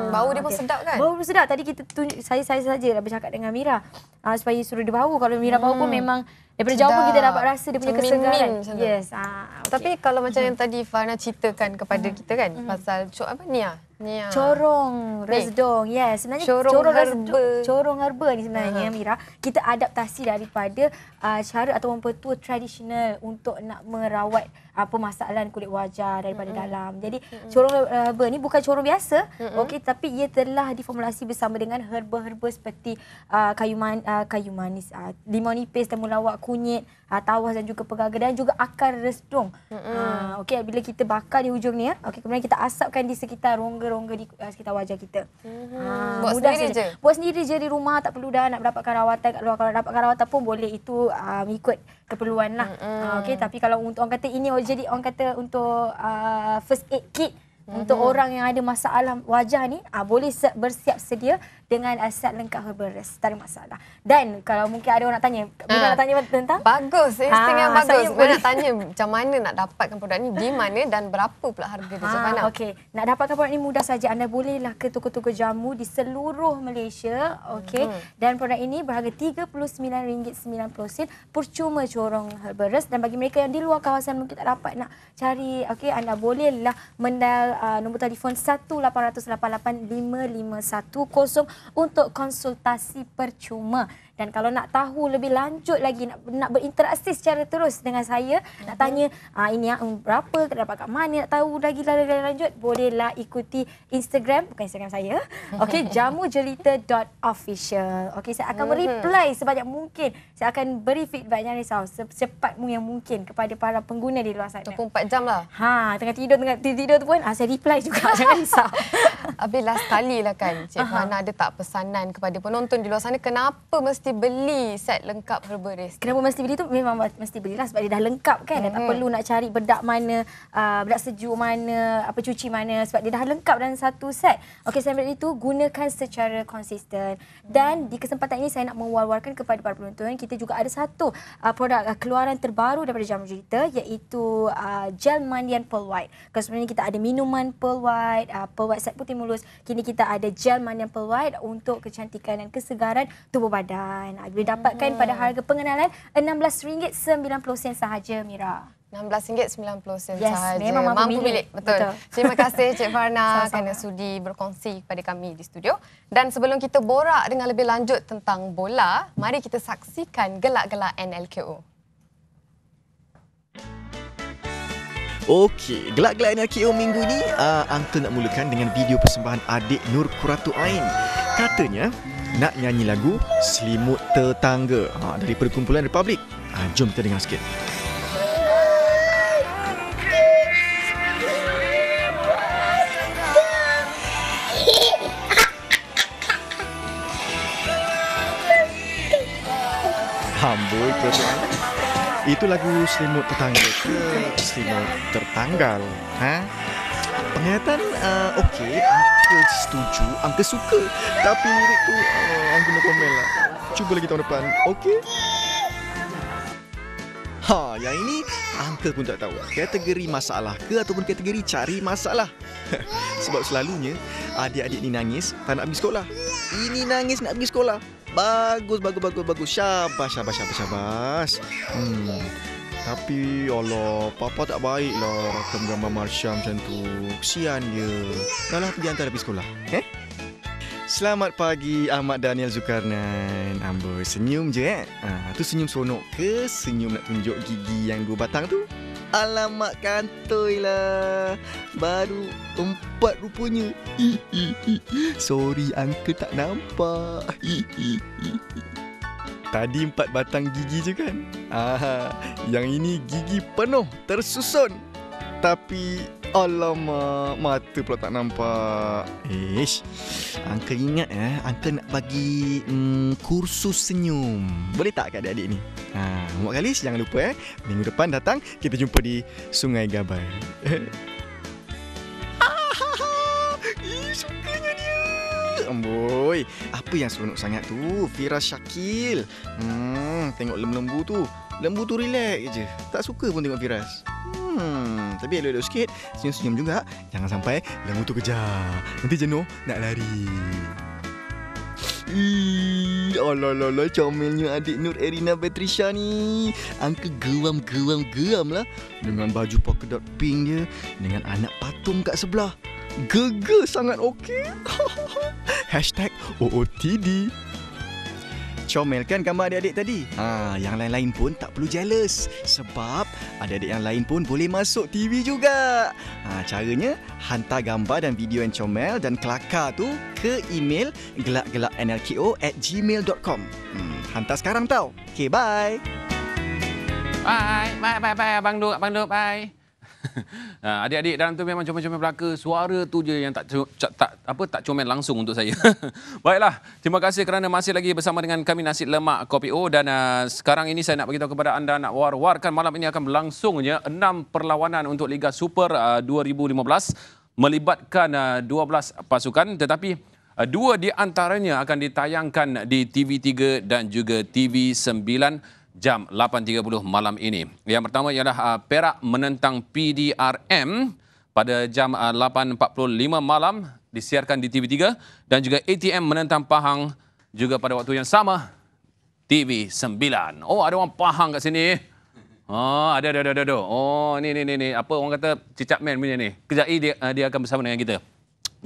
Bau dia okay. pun sedap kan? Bau pun sedap. Tadi kita tunjuk saya saya saja bercakap dengan Mira uh, supaya suruh dia bau. Kalau Mira hmm. bau pun mm. memang daripada sedap. jauh pun kita dapat rasa dia punya kesegaran. Yes. Ha, ah, okay. Tapi kalau macam hmm. yang tadi Farna ceritakan kepada hmm. kita kan hmm. pasal cuk apa ni ah? Yeah. Corong Resdong. Ya, yeah, sebenarnya corong, corong herba. Corong herba ni sebenarnya uh-huh. Mira. Kita adaptasi daripada uh, cara ataupun petua tradisional untuk nak merawat apa masalahan kulit wajah daripada mm-hmm. dalam. Jadi mm-hmm. corong herba eh, ni bukan corong biasa. Mm-hmm. Okey tapi ia telah diformulasi bersama dengan herba-herba seperti uh, kayu man, uh, kayu manis, uh, limau nipis, temulawak, kunyit, uh, tawas dan juga pegaga dan juga akar restung. Mm-hmm. Uh, okey bila kita bakar di hujung ni ya. Okey kemudian kita asapkan di sekitar rongga-rongga di uh, sekitar wajah kita. Mm-hmm. Uh, buat mudah sendiri saja. je. Buat sendiri je di rumah tak perlu dah nak dapatkan rawatan kat luar. Kalau dapatkan rawatan pun boleh itu uh, ikut keperluan lah. Mm-hmm. Uh, ah, okay, tapi kalau untuk orang kata ini oh, jadi orang kata untuk uh, first aid kit mm-hmm. untuk orang yang ada masalah wajah ni, uh, boleh bersiap sedia dengan uh, lengkap herbalist. Tak ada masalah. Dan kalau mungkin ada orang nak tanya, bila ha. nak tanya tentang? Bagus. Ha. Eh, yang ah, bagus. Saya boleh. nak tanya macam mana nak dapatkan produk ni, di mana dan berapa pula harga dia. Ha. Okey. Nak dapatkan produk ni mudah saja. Anda bolehlah ke tukar-tukar jamu di seluruh Malaysia. Okey. Hmm. Dan produk ini berharga RM39.90 percuma corong herbalist. Dan bagi mereka yang di luar kawasan mungkin tak dapat nak cari, okey, anda bolehlah mendal uh, nombor telefon 1 800 88 551 untuk konsultasi percuma. Dan kalau nak tahu lebih lanjut lagi, nak, nak berinteraksi secara terus dengan saya, mm-hmm. nak mhm. tanya uh, ini yang hmm, berapa, tak dapat kat mana, nak tahu lagi lebih lanjut, bolehlah ikuti Instagram, bukan Instagram saya. Okey, jamujelita.official. Okey, saya akan mhm. reply sebanyak mungkin. Saya akan beri feedback yang risau secepat yang mungkin kepada para pengguna di luar sana. 24 jam lah. Ha, tengah tidur, tengah tidur tu pun ha, saya reply juga. Jangan risau. Habis last kali lah kan, Cik uh ada tak pesanan kepada penonton di luar sana, kenapa mesti mesti beli set lengkap herba Kenapa mesti beli tu? Memang mesti beli lah sebab dia dah lengkap kan. Mm-hmm. tak perlu nak cari bedak mana, uh, bedak sejuk mana, apa cuci mana sebab dia dah lengkap dan satu set. Okey, selain daripada itu gunakan secara konsisten. Dan di kesempatan ini saya nak mewar-warkan kepada para penonton, kita juga ada satu uh, produk uh, keluaran terbaru daripada jamu Cerita iaitu uh, gel mandian Pearl White. Kalau sebenarnya kita ada minuman Pearl White, uh, Pearl White set putih mulus. Kini kita ada gel mandian Pearl White untuk kecantikan dan kesegaran tubuh badan pengenalan. Ah, boleh uh dapatkan pada hmm. harga pengenalan RM16.90 sahaja, Mira. RM16.90 yes, sahaja. Memang mampu, mampu milik. Betul. Betul. Terima kasih Cik Farna kerana sudi berkongsi kepada kami di studio. Dan sebelum kita borak dengan lebih lanjut tentang bola, mari kita saksikan gelak-gelak NLKO. Okey, gelak-gelak NLKO minggu ini, uh, ah, Angta nak mulakan dengan video persembahan adik Nur Kuratu Ain. Katanya, nak nyanyi lagu Selimut Tetangga ha, dari perkumpulan Republik. Ha, jom kita dengar sikit. Amboi ke Itu lagu selimut tetangga ke selimut tertanggal. Ha? Penglihatan uh, okey, Uncle setuju, Uncle suka. Tapi lirik tu uh, Uncle nak komen lah. Cuba lagi tahun depan, okey? Ha, yang ini Uncle pun tak tahu. Kategori masalah ke ataupun kategori cari masalah? Sebab selalunya adik-adik ni nangis tak nak pergi sekolah. Ini nangis nak pergi sekolah. Bagus, bagus, bagus, bagus. Syabas, syabas, syabas, syabas. Hmm. Tapi Allah Papa tak baik lah Rakam gambar Marsha macam tu Kesian dia Dah lah pergi hantar dari sekolah eh? Selamat pagi Ahmad Daniel Zulkarnain Amba senyum je eh ha, Tu senyum sonok ke Senyum nak tunjuk gigi yang dua batang tu Alamak kantoi lah Baru empat rupanya Sorry angka tak nampak Tadi empat batang gigi je kan? Aha, yang ini gigi penuh, tersusun. Tapi, alamak, mata pula tak nampak. Ish, Uncle ingat ya, eh, Uncle nak bagi mm, kursus senyum. Boleh tak kat adik-adik ni? Ha, Muat Kalis, jangan lupa eh. Minggu depan datang, kita jumpa di Sungai Gabar. Amboi, apa yang seronok sangat tu? Fira Syakil. Hmm, tengok lembu-lembu tu. Lembu tu relax je. Tak suka pun tengok Firas. Hmm, tapi elok-elok sikit, senyum-senyum juga. Jangan sampai lembu tu kejar. Nanti jenuh nak lari. Ih, ala comelnya adik Nur Erina Patricia ni. Angka geram geram geram lah dengan baju polka dot pink dia dengan anak patung kat sebelah. Gege sangat okey. Hashtag OOTD. Comelkan gambar adik-adik tadi. Ha, yang lain-lain pun tak perlu jealous. Sebab ada adik yang lain pun boleh masuk TV juga. Ha, caranya, hantar gambar dan video yang comel dan kelakar tu ke email gelakgelaknlko at gmail.com. Hmm, hantar sekarang tau. Okay, bye. Bye. Bye, bye, bye, bye. Abang Duk, Abang Duk, bye. Ah, adik-adik dalam tu memang comel-comel belaka. Suara tu je yang tak tak, tak apa tak comel langsung untuk saya. Baiklah, terima kasih kerana masih lagi bersama dengan kami Nasi Lemak Kopi O dan uh, sekarang ini saya nak beritahu kepada anda nak war-warkan malam ini akan berlangsungnya enam perlawanan untuk Liga Super uh, ah, 2015 melibatkan uh, 12 pasukan tetapi uh, dua di antaranya akan ditayangkan di TV3 dan juga TV9 jam 8.30 malam ini. Yang pertama ialah uh, Perak menentang PDRM pada jam uh, 8.45 malam disiarkan di TV3 dan juga ATM menentang Pahang juga pada waktu yang sama TV9. Oh ada orang Pahang kat sini. Oh ada ada ada ada. Oh ni ni ni ni apa orang kata cicak man punya ni. Kejap dia, uh, dia akan bersama dengan kita.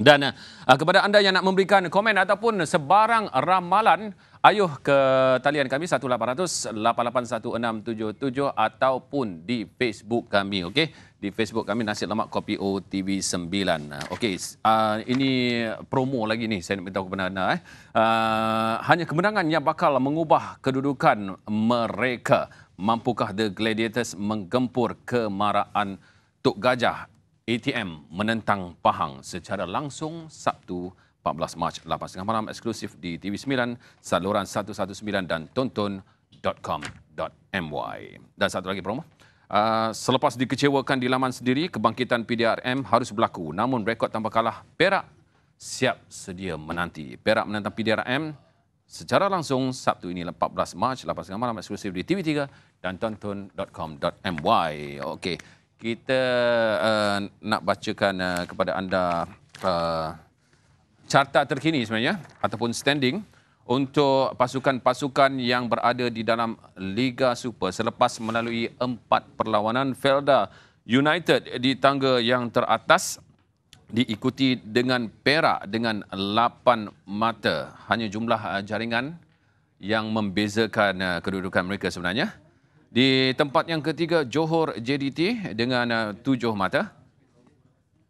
Dan uh, kepada anda yang nak memberikan komen ataupun sebarang ramalan Ayuh ke talian kami 1800 881677 ataupun di Facebook kami okay? di Facebook kami nasi lemak kopi OTV 9. Okay, uh, ah, ini promo lagi ni saya nak beritahu kepada anda eh. Uh, hanya kemenangan yang bakal mengubah kedudukan mereka. Mampukah The Gladiators menggempur kemarahan Tok Gajah ATM menentang Pahang secara langsung Sabtu 14 Mac 8.30 malam eksklusif di TV9, saluran 119 dan tonton.com.my. Dan satu lagi promo. Uh, selepas dikecewakan di laman sendiri, kebangkitan PDRM harus berlaku. Namun rekod tanpa kalah, Perak siap sedia menanti. Perak menantang PDRM secara langsung Sabtu ini 14 Mac 8.30 malam eksklusif di TV3 dan tonton.com.my. Okey, kita uh, nak bacakan uh, kepada anda uh, carta terkini sebenarnya ataupun standing untuk pasukan-pasukan yang berada di dalam Liga Super selepas melalui empat perlawanan Felda United di tangga yang teratas diikuti dengan Perak dengan lapan mata. Hanya jumlah eh, jaringan yang membezakan eh, kedudukan mereka sebenarnya. Di tempat yang ketiga Johor JDT dengan eh, tujuh mata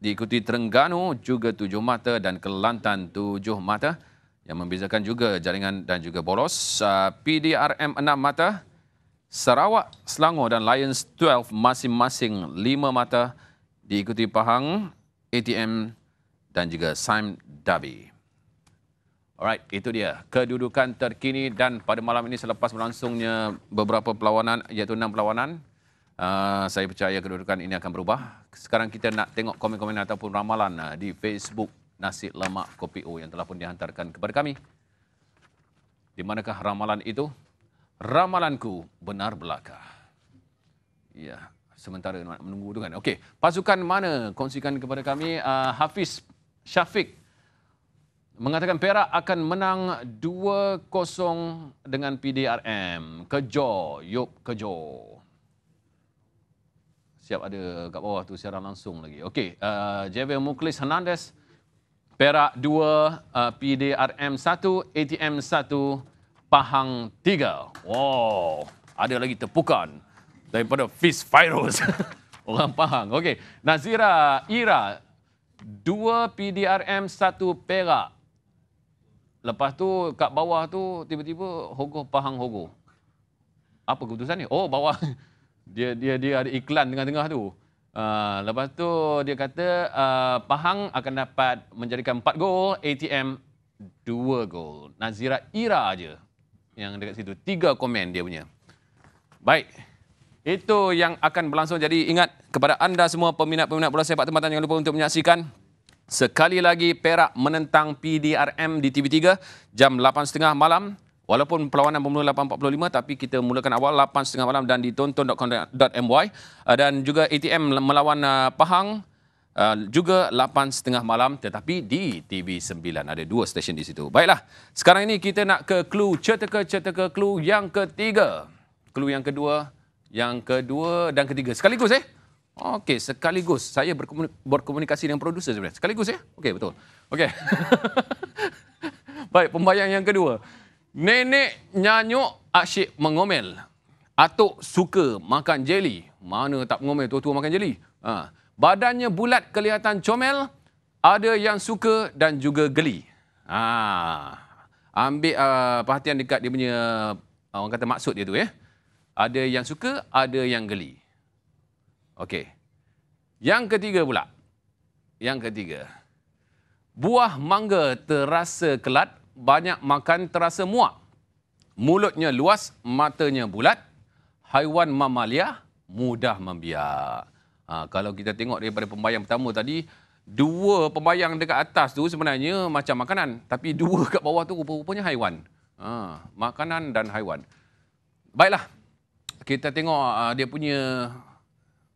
diikuti Terengganu juga tujuh mata dan Kelantan tujuh mata yang membezakan juga jaringan dan juga bolos. Ah, PDRM enam mata, Sarawak, Selangor dan Lions 12 masing-masing lima mata diikuti Pahang, ATM dan juga Sime Davi. Alright, itu dia kedudukan terkini dan pada malam ini selepas berlangsungnya beberapa perlawanan iaitu enam perlawanan Uh, saya percaya kedudukan ini akan berubah. Sekarang kita nak tengok komen-komen ataupun ramalan uh, di Facebook Nasi Lemak Kopi O yang telah pun dihantarkan kepada kami. Di manakah ramalan itu? Ramalanku benar belaka. Ya, yeah. sementara nak menunggu tu kan. Okey, pasukan mana kongsikan kepada kami uh, Hafiz Syafiq mengatakan Perak akan menang 2-0 dengan PDRM. Kejo, yup, kejo siap ada kat bawah tu siaran langsung lagi. Okey, uh, Javier Muklis Hernandez, Perak 2, uh, PDRM 1, ATM 1, Pahang 3. Wow, ada lagi tepukan daripada Fist Virus. Orang Pahang. Okey, Nazira Ira, 2 PDRM 1 Perak. Lepas tu kat bawah tu tiba-tiba Hogoh Pahang Hogoh. Apa keputusan ni? Oh, bawah dia dia dia ada iklan tengah-tengah tu. Uh, lepas tu dia kata uh, Pahang akan dapat menjadikan 4 gol, ATM 2 gol. Nazira Ira aja yang dekat situ. Tiga komen dia punya. Baik. Itu yang akan berlangsung. Jadi ingat kepada anda semua peminat-peminat bola sepak tempatan jangan lupa untuk menyaksikan sekali lagi Perak menentang PDRM di TV3 jam 8.30 malam. Walaupun perlawanan bermula 8.45 tapi kita mulakan awal 8.30 malam dan ditonton.com.my ah, dan juga ATM melawan ah, Pahang ah, juga 8.30 malam tetapi di TV9 ada dua stesen di situ. Baiklah, sekarang ini kita nak ke clue cetaka-cetaka clue yang ketiga. Clue yang kedua, yang kedua dan ketiga. Sekaligus eh? Okey, sekaligus. Saya berkomunikasi dengan produser sebenarnya. Sekaligus ya? Okey, betul. Okey. Baik, pembayang yang kedua. Nenek nyanyuk asyik mengomel. Atuk suka makan jeli. Mana tak mengomel tu tu makan jeli. Ha. Badannya bulat kelihatan comel. Ada yang suka dan juga geli. Ha. Ambil uh, perhatian dekat dia punya uh, orang kata maksud dia tu ya. Ada yang suka, ada yang geli. Okey. Yang ketiga pula. Yang ketiga. Buah mangga terasa kelat banyak makan terasa muak. Mulutnya luas, matanya bulat. Haiwan mamalia mudah membiak. Ha, kalau kita tengok daripada pembayang pertama tadi, dua pembayang dekat atas tu sebenarnya macam makanan. Tapi dua kat bawah tu rupa-rupanya haiwan. Ha, makanan dan haiwan. Baiklah, kita tengok uh, dia punya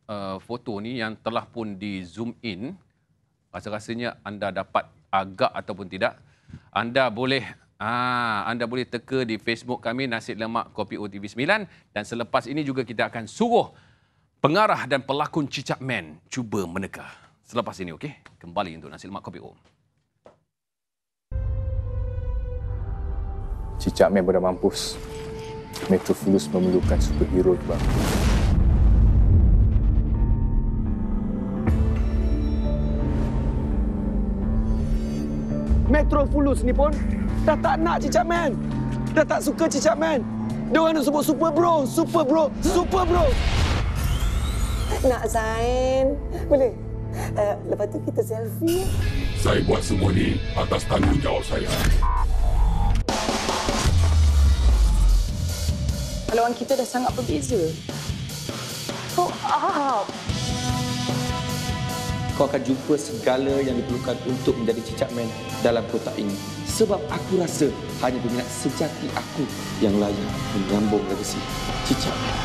uh, foto ni yang telah pun di zoom in. Rasa-rasanya anda dapat agak ataupun tidak anda boleh aa, ah, anda boleh teka di Facebook kami Nasi Lemak Kopi OTV 9 dan selepas ini juga kita akan suruh pengarah dan pelakon Cicak Man cuba meneka. Selepas ini okey, kembali untuk Nasi Lemak Kopi O. Cicak Man benda mampus. Metrofulus memerlukan superhero tu bang. Metro Fulus ni pun dah tak nak Cicak Man. Dah tak suka Cicak Man. Dia nak sebut Super Bro, Super Bro, Super Bro. Nak sign, Boleh. Uh, lepas tu kita selfie. Saya buat semua ni atas tanggungjawab saya. Haluan kita dah sangat berbeza. Kau ah kau akan jumpa segala yang diperlukan untuk menjadi cicak man dalam kotak ini. Sebab aku rasa hanya peminat sejati aku yang layak menyambung legasi cicak men.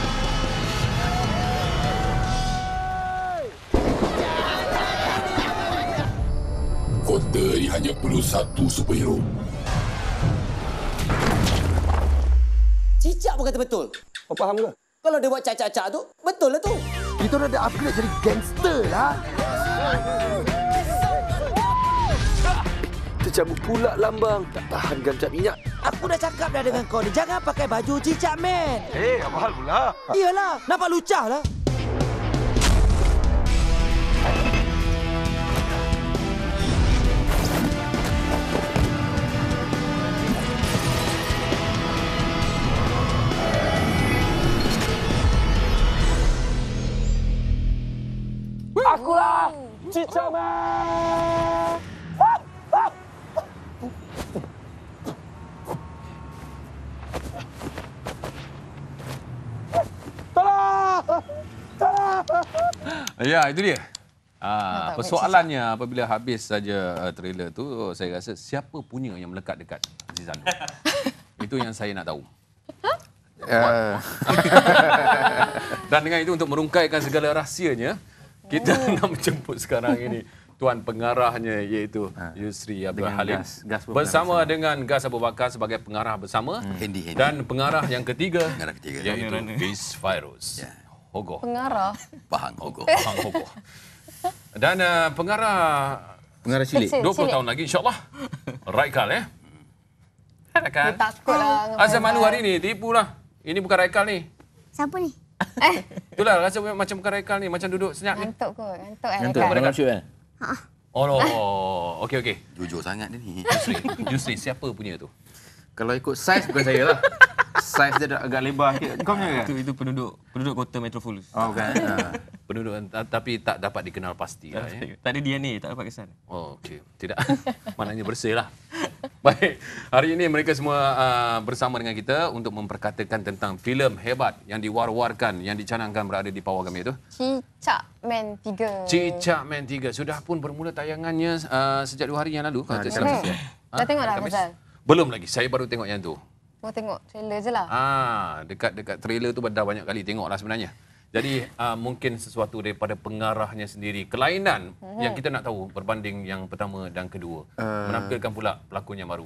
Kota ini hanya perlu satu superhero. Cicak pun kata betul. Kau oh, faham ke? kalau dia buat cacak-cacak tu, betul lah tu. Kita dah ada upgrade jadi gangster lah. Tercabut pula lambang. Tak tahan gancap minyak. Aku dah cakap dah dengan kau ni. Jangan pakai baju cicak, man. Eh, apa hal pula? Iyalah, nampak lucah lah. Ya, itu dia. Ah, persoalannya apabila habis saja uh, trailer tu, saya rasa siapa punya yang melekat dekat Zizan. itu yang saya nak tahu. Huh? Uh. Ya. Dan dengan itu untuk merungkaikan segala rahsianya, kita oh. nak menjemput sekarang ini tuan pengarahnya iaitu ha. Yusri Abdul dengan Halim gas, gas bersama, bersama dengan Gas Abu Bakar sebagai pengarah bersama hmm. handy, handy. dan pengarah yang ketiga, pengarah ketiga. iaitu Bis Virus. Yeah. Hogo. Pengarah. Pahang Hogo. Pahang Hogo. Dan uh, pengarah pengarah cilik 20 cilik. tahun lagi insyaAllah Raikal eh Raikal Takutlah Azam Malu hari ni tipulah Ini bukan Raikal ni Siapa ni Eh. Itulah rasa macam bukan rekal ni, macam duduk senyap ni. Ngantuk kot, ngantuk kan. Ngantuk, bukan eh? ha. shoot Oh, no. Oh, okey, okey. Jujur sangat dia ni. Yusri, Yusri, siapa punya tu? Kalau ikut size bukan saya lah. Size dia agak lebar. Kau punya kan? Itu, itu penduduk penduduk kota Metropolis. Oh, kan. penduduk ah, tapi tak dapat dikenal pasti. Lah, ya. Tak ada DNA, tak dapat kesan. Oh, okey. Tidak. Maknanya bersih lah. Baik, hari ini mereka semua uh, bersama dengan kita untuk memperkatakan tentang filem hebat yang diwar-warkan, yang dicanangkan berada di pawagam itu. Cicak Man 3. Cicak Man 3. Sudah pun bermula tayangannya uh, sejak dua hari yang lalu. Kalau tak salah. Dah tengok dah, Fazal. Belum lagi. Saya baru tengok yang tu. Mau tengok trailer je lah. Ah, dekat dekat trailer tu dah banyak kali tengok lah sebenarnya. Jadi uh, mungkin sesuatu daripada pengarahnya sendiri. Kelainan mm-hmm. yang kita nak tahu berbanding yang pertama dan kedua. Uh, menampilkan pula pelakon yang baru.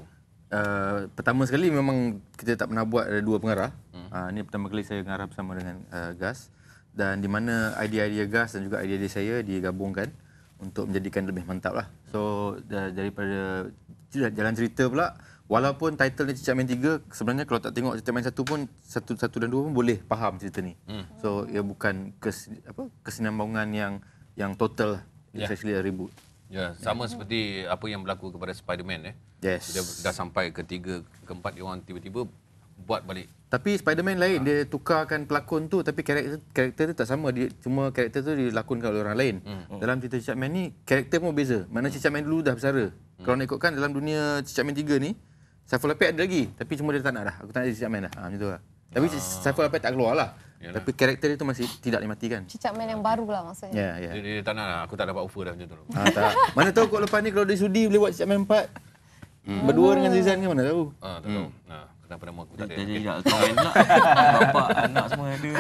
Uh, pertama sekali memang kita tak pernah buat ada dua pengarah. Mm. Uh, ini pertama kali saya mengarah bersama dengan uh, Gas. Dan di mana idea-idea Gas dan juga idea-idea saya digabungkan untuk menjadikan lebih mantap lah. So daripada jalan cerita pula, Walaupun title ni Cicak Main 3, sebenarnya kalau tak tengok Cicak Main 1 pun, 1, 1 dan 2 pun boleh faham cerita ni. Hmm. So, ia bukan kes, apa, kesinambungan yang yang total. It's yeah. Ya. actually a reboot. Ya, yeah. sama seperti apa yang berlaku kepada Spider-Man. Eh. Yes. Dia dah sampai ke 3, ke 4, dia orang tiba-tiba buat balik. Tapi Spider-Man lain, ha. dia tukarkan pelakon tu tapi karakter karakter tu tak sama. Dia cuma karakter tu dilakonkan oleh orang lain. Hmm. hmm. Dalam cerita Cicak Man ni, karakter pun berbeza. Mana hmm. Cicak Man dulu dah bersara. Hmm. Kalau nak ikutkan dalam dunia Cicak Man 3 ni, Saiful Lapid ada lagi tapi cuma dia tak nak dah. Aku tak nak jadi cicak main dah. Ha, tu lah. Tapi ah. Saiful Lapid tak keluar lah. Yalah. Tapi karakter dia tu masih tidak dimatikan. Cicak main yang baru lah maksudnya. Ya, yeah, ya. Yeah. Dia, dia, tak nak lah. Aku tak dapat offer dah macam tu. Ha, tak. Lah. mana tahu kalau lepas ni kalau dia sudi boleh buat cicak main empat. Hmm. Berdua dengan Zizan ke mana tahu. Ha, tak tahu. Hmm. Ha. Kenapa nama ada? Jadi tak tahu enak. anak semua ada.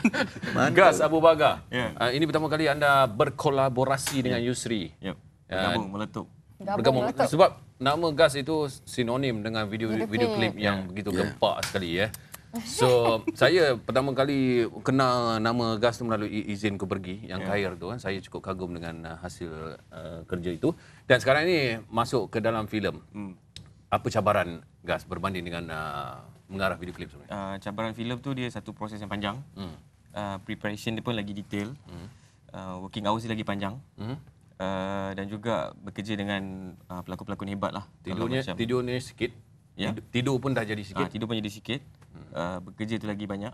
Mantap. Gas Abu Baga. Ya. Yeah. Uh, ini pertama kali anda berkolaborasi yeah. dengan ya. Yusri. Ya. Yeah. Bergabung, meletup bergabung Datuk. Lah, sebab nama gas itu sinonim dengan video video, video klip yang yeah. begitu ya. gempak sekali ya. Eh. So saya pertama kali kenal nama gas melalui izin ke pergi yang yeah. kaya tu kan saya cukup kagum dengan uh, hasil uh, kerja itu dan sekarang ini masuk ke dalam filem. Hmm. Apa cabaran gas berbanding dengan uh, mengarah video klip sebenarnya? Uh, cabaran filem tu dia satu proses yang panjang. Hmm. Uh, preparation dia pun lagi detail. Hmm. Uh, working hours dia lagi panjang. Hmm uh, dan juga bekerja dengan uh, pelakon-pelakon hebat lah. lah. Tidurnya, macam, tidurnya sikit. Ya? Tidur, pun dah jadi sikit. Uh, tidur pun jadi sikit. Uh, bekerja tu lagi banyak.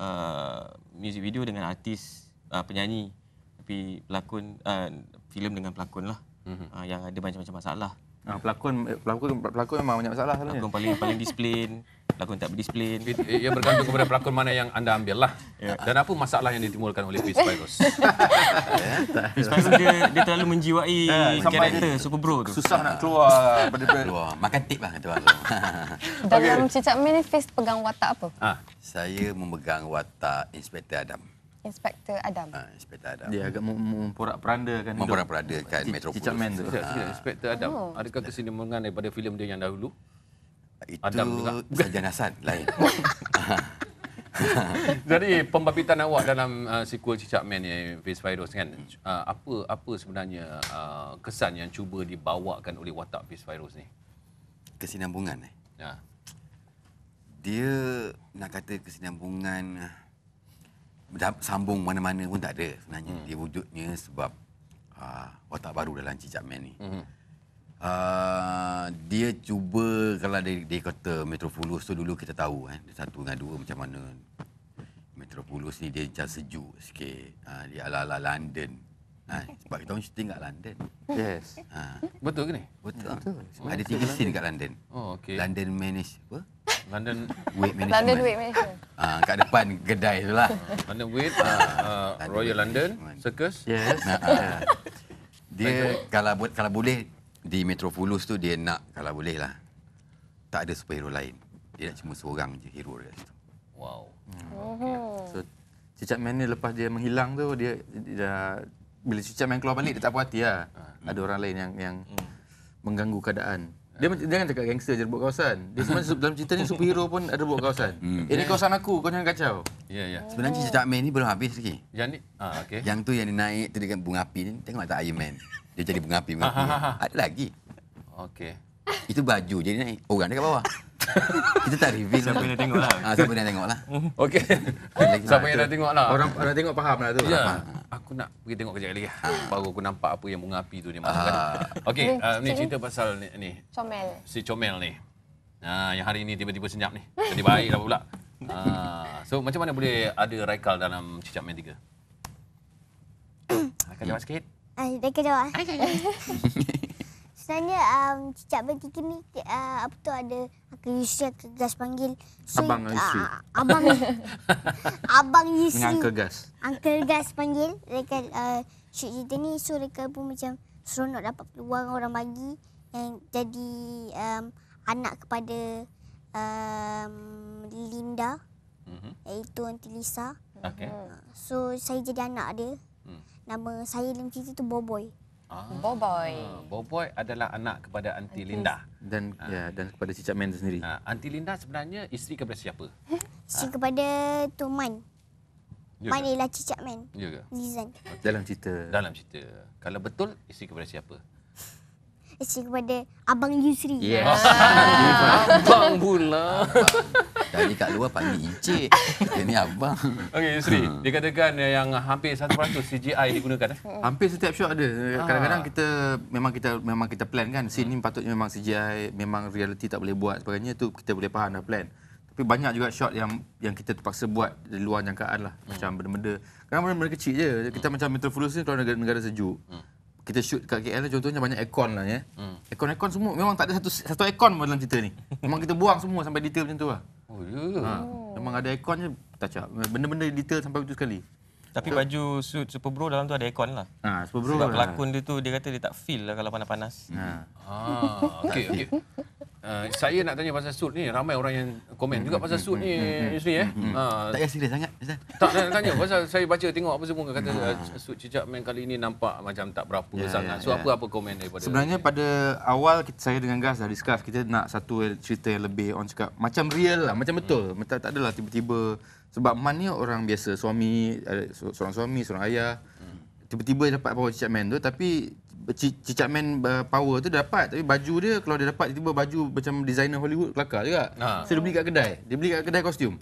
Uh, music video dengan artis, uh, penyanyi. Tapi pelakon, uh, filem dengan pelakon lah. Uh, yang ada macam-macam masalah. Ah, pelakon, eh, pelakon pelakon memang banyak masalah selalunya. Pelakon paling paling disiplin, pelakon tak berdisiplin. Ia bergantung kepada pelakon mana yang anda ambil lah. Yeah. Dan apa masalah yang ditimbulkan oleh Fizz Pyrus? Fizz Pyrus dia, dia terlalu menjiwai yeah, karakter Super Bro tu. Susah nak keluar. pada, pada. Keluar. Makan tip lah kata orang. Dalam okay. Cicak Man ni, pegang watak apa? Ah. Saya memegang watak Inspektor Adam. Inspektor Adam. Ah, Inspektor Adam. Dia agak memporak peranda kan. Memporak peranda kan Metropolis. Cicak Man tu. Inspektor Adam. Oh. Adakah kesinambungan daripada filem dia yang dahulu? Itu Adam juga. Sajan Hasan lain. Jadi pembabitan awak dalam uh, sequel Cicak Man ni Face Virus kan. Uh, apa apa sebenarnya uh, kesan yang cuba dibawakan oleh watak Face Virus ni? Kesinambungan eh. Ya. Dia nak kata kesinambungan uh, sambung mana-mana pun tak ada sebenarnya. Hmm. Dia wujudnya sebab uh, ah, watak baru dalam Cicak Man ni. Hmm. Uh, dia cuba kalau dia dari kota Metropolis tu dulu kita tahu eh, satu dengan dua macam mana Metropolis ni dia macam sejuk sikit. Uh, dia ala-ala London. Ha, sebab kita orang shooting kat London. Yes. Ha. Betul ke ni? Betul. Betul. Ada tiga scene kat London. Oh, okay. London manage apa? London Weight Management. London Weight Management. Ah, kat depan kedai tu lah. London Weight, uh, uh, London Royal London, Circus. Yes. Nah, uh, dia kalau buat kalau boleh di Metropolis tu dia nak kalau boleh lah. Tak ada superhero lain. Dia nak cuma seorang je hero dia Wow. Hmm. Okay. Oh. So Cicak Man ni lepas dia menghilang tu dia, dia dah bila Cicak Man keluar balik dia tak puas hati lah. Hmm. Ada orang lain yang yang hmm. mengganggu keadaan. Dia macam dia kan cakap gangster je rebut kawasan. Dia sebenarnya dalam cerita ni superhero pun ada rebut kawasan. Hmm. Ini ya, ya. kawasan aku, kau jangan kacau. Ya yeah, ya. Yeah. Sebenarnya cerita Amin ni belum habis lagi. Yang ni ah okey. Yang tu yang dia naik tu dengan bunga api ni, tengoklah tak Iron Man. Dia jadi bunga api macam api. Ada lagi. Okey. Itu baju jadi naik. Orang dekat bawah. kita tak review siapa lah. yang tengok lah. Ah, siapa yang tengok lah. Okay. siapa yang dah tengok lah. Orang dah tengok faham lah tu. Ya. Aku nak pergi tengok kejap lagi. Lah. Ah. Baru aku nampak apa yang mengapi api tu ah. Ah, ni. Okay, Uh, ni cerita pasal ni. ni. Comel. Si Comel ni. Uh, yang hari ni tiba-tiba senyap ni. Jadi baik lah pula. Uh, so macam mana boleh ada Raikal dalam Cicap Man 3? Kejap sikit. Ah, dia kejap. sebenarnya um, cicak bertiga ni uh, apa tu ada Uncle Yusri, Uncle Gas panggil. So, abang Yusri. Uh, ah, abang Abang Yusri. Dengan Uncle Gas. Uncle Gas panggil. Mereka uh, shoot cerita ni. So mereka pun macam seronok dapat peluang orang bagi. Yang jadi um, anak kepada um, Linda. Mm-hmm. Iaitu Aunty Lisa. Okay. Uh, so saya jadi anak dia. Hmm. Nama saya dalam cerita tu Boboy. Ah. Boboy. Boboy adalah anak kepada Aunty Linda. Dan ah. ya, dan kepada Cicak Man sendiri. Ah. Aunty Linda sebenarnya isteri kepada siapa? Isteri ah. kepada Tuman. Man ialah Cicak Man. Juga. Ya ke? Ya okay. Dalam cerita. Dalam cerita. Kalau betul, isteri kepada siapa? Isteri kepada Abang Yusri. Yes. Ah. Abang pula. Abang. Tadi kat luar panggil Encik. Dia ni abang. Okey, Yusri. Ha. Dikatakan eh, yang hampir 100% CGI digunakan. Eh? Hmm. Hampir setiap shot ada. Ah. Kadang-kadang kita memang kita memang kita plan kan. Scene ni patutnya memang CGI, memang reality tak boleh buat sebagainya. tu kita boleh faham dah plan. Tapi banyak juga shot yang yang kita terpaksa buat di luar jangkaan lah. Hmm. Macam benda-benda. Kadang-kadang benda kecil je. Kita hmm. macam Metropolis ni kalau negara, negara sejuk. Hmm kita shoot kat KL contohnya banyak aircon lah ya. Hmm. Aircon-aircon semua memang tak ada satu satu aircon dalam cerita ni. Memang kita buang semua sampai detail macam tu lah. Oh ya. Yeah. Ha. memang ada aircon je touch up. Benda-benda detail sampai betul sekali. Tapi so, baju suit Super Bro dalam tu ada aircon lah. Ha, Super Bro Sebab lah. pelakon dia tu dia kata dia tak feel lah kalau panas-panas. Ha. Ah, okay, okay. Uh, saya nak tanya pasal suit ni ramai orang yang komen hmm, juga hmm, pasal hmm, suit hmm, ni hmm, isteri hmm, hmm, eh hmm, ha. tak payah serius sangat tak nak tanya pasal saya baca tengok apa semua kata hmm. suit cicak main kali ini nampak macam tak berapa yeah, ya, sangat yeah, so yeah. apa apa komen daripada sebenarnya ini? pada awal kita, saya dengan Gas dah discuss kita nak satu cerita yang lebih on cakap macam real lah macam betul hmm. tak, tak adalah tiba-tiba sebab Man ni orang biasa suami seorang suami seorang ayah tiba tiba-tiba dapat power cicak main tu tapi cicak man power tu dia dapat tapi baju dia kalau dia dapat tiba-tiba baju macam designer Hollywood kelakar juga. Ha. So dia beli kat kedai. Dia beli kat kedai kostum.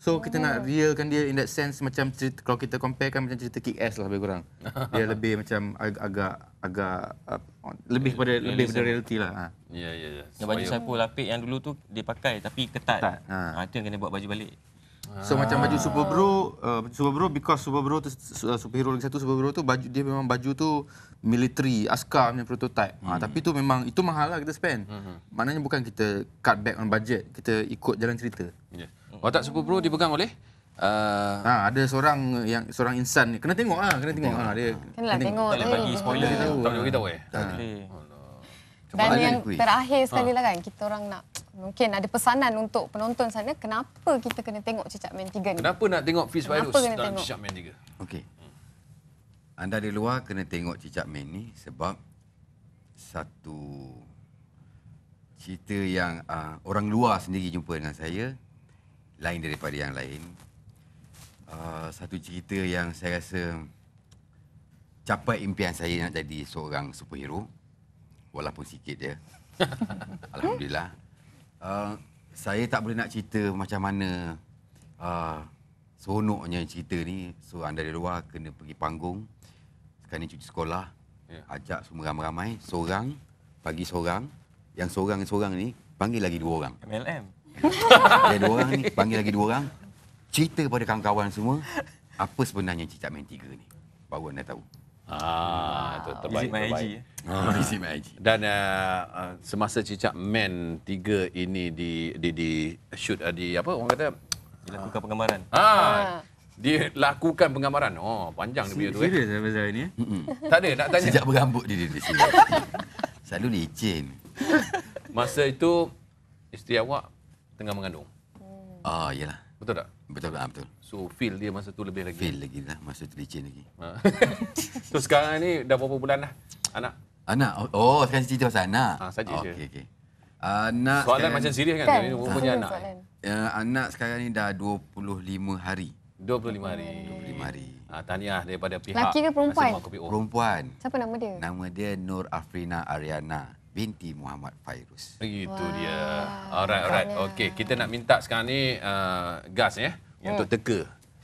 So kita oh. nak realkan dia in that sense macam cerita, kalau kita compare kan macam cerita kick ass lah lebih kurang. Dia lebih macam ag- agak agak uh, lebih pada Realism. lebih lah. pada reality lah. Ha. Ya ya ya. Yang baju saya pun lapik yang dulu tu dia pakai tapi ketat. Ketat. Ha. ha. itu yang kena buat baju balik. So macam baju ah. Super Bro, uh, Super Bro because Super Bro tu uh, superhero lagi satu Super Bro tu baju dia memang baju tu military askar punya prototype. Ah, hmm. Ha, tapi tu memang itu mahal lah kita spend. Hmm. Maknanya bukan kita cut back on budget, kita ikut jalan cerita. Ya. Yeah. Oh, Super Bro dipegang oleh Uh, ha, ada seorang yang seorang insan ni. Kena tengok lah, kena tengok. Ha, dia, kan lah, kena, tengok. tengok. Tak boleh bagi spoiler. Tak boleh bagi tahu eh. Tak dan yang terakhir sekali ha. lah kan, kita orang nak mungkin ada pesanan untuk penonton sana, kenapa kita kena tengok Cicak Man 3 ni? Kenapa nak tengok Fizz Virus dalam tengok? Cicak Man 3? Okey. Anda di luar kena tengok Cicak Man ni sebab satu cerita yang uh, orang luar sendiri jumpa dengan saya, lain daripada yang lain. Uh, satu cerita yang saya rasa capai impian saya nak jadi seorang superhero walaupun sikit ya. Alhamdulillah. Uh, saya tak boleh nak cerita macam mana uh, seronoknya cerita ni. So anda di luar kena pergi panggung. Sekarang cuci sekolah. Yeah. Ajak semua ramai-ramai. Seorang. pagi seorang. Yang seorang-seorang ni panggil lagi dua orang. MLM. Ada dua orang ni panggil lagi dua orang. Cerita pada kawan-kawan semua. Apa sebenarnya Cicak Main 3 ni? Baru anda tahu. Ah, terbaik, visit terbaik. IG. Eh? Ah. Visit Dan uh, semasa Cicak men tiga ini di di di shoot uh, di apa orang kata dilakukan ah. penggambaran. Ha. Ah. Ah. Dilakukan penggambaran. Oh, panjang dia punya tu. Serius eh. Zara ni? Tak ada, nak tanya. Sejak berambut dia dia. sini. Selalu licin. Masa itu, isteri awak tengah mengandung. Oh, ah, iyalah. Betul tak? Betul, betul. Ah, betul. So feel dia masa tu lebih lagi. Feel lagi lah masa tu licin lagi. Ha. so sekarang ni dah berapa bulan dah anak? Anak. Oh, oh sekarang cerita pasal anak. Ha, saja oh, Okey okey. Anak Soalan sekarang, macam serius kan? kan. Ini ha. punya anak. Uh, anak sekarang ni dah 25 hari. 25 hari. 25 hari. Ah, tahniah daripada pihak Laki ke perempuan? Perempuan. Siapa nama dia? Nama dia Nur Afrina Ariana binti Muhammad Fairuz. Begitu wow. dia. Alright, alright. Okay kita nak minta sekarang ni uh, gas ya. Eh? yang hmm. teka.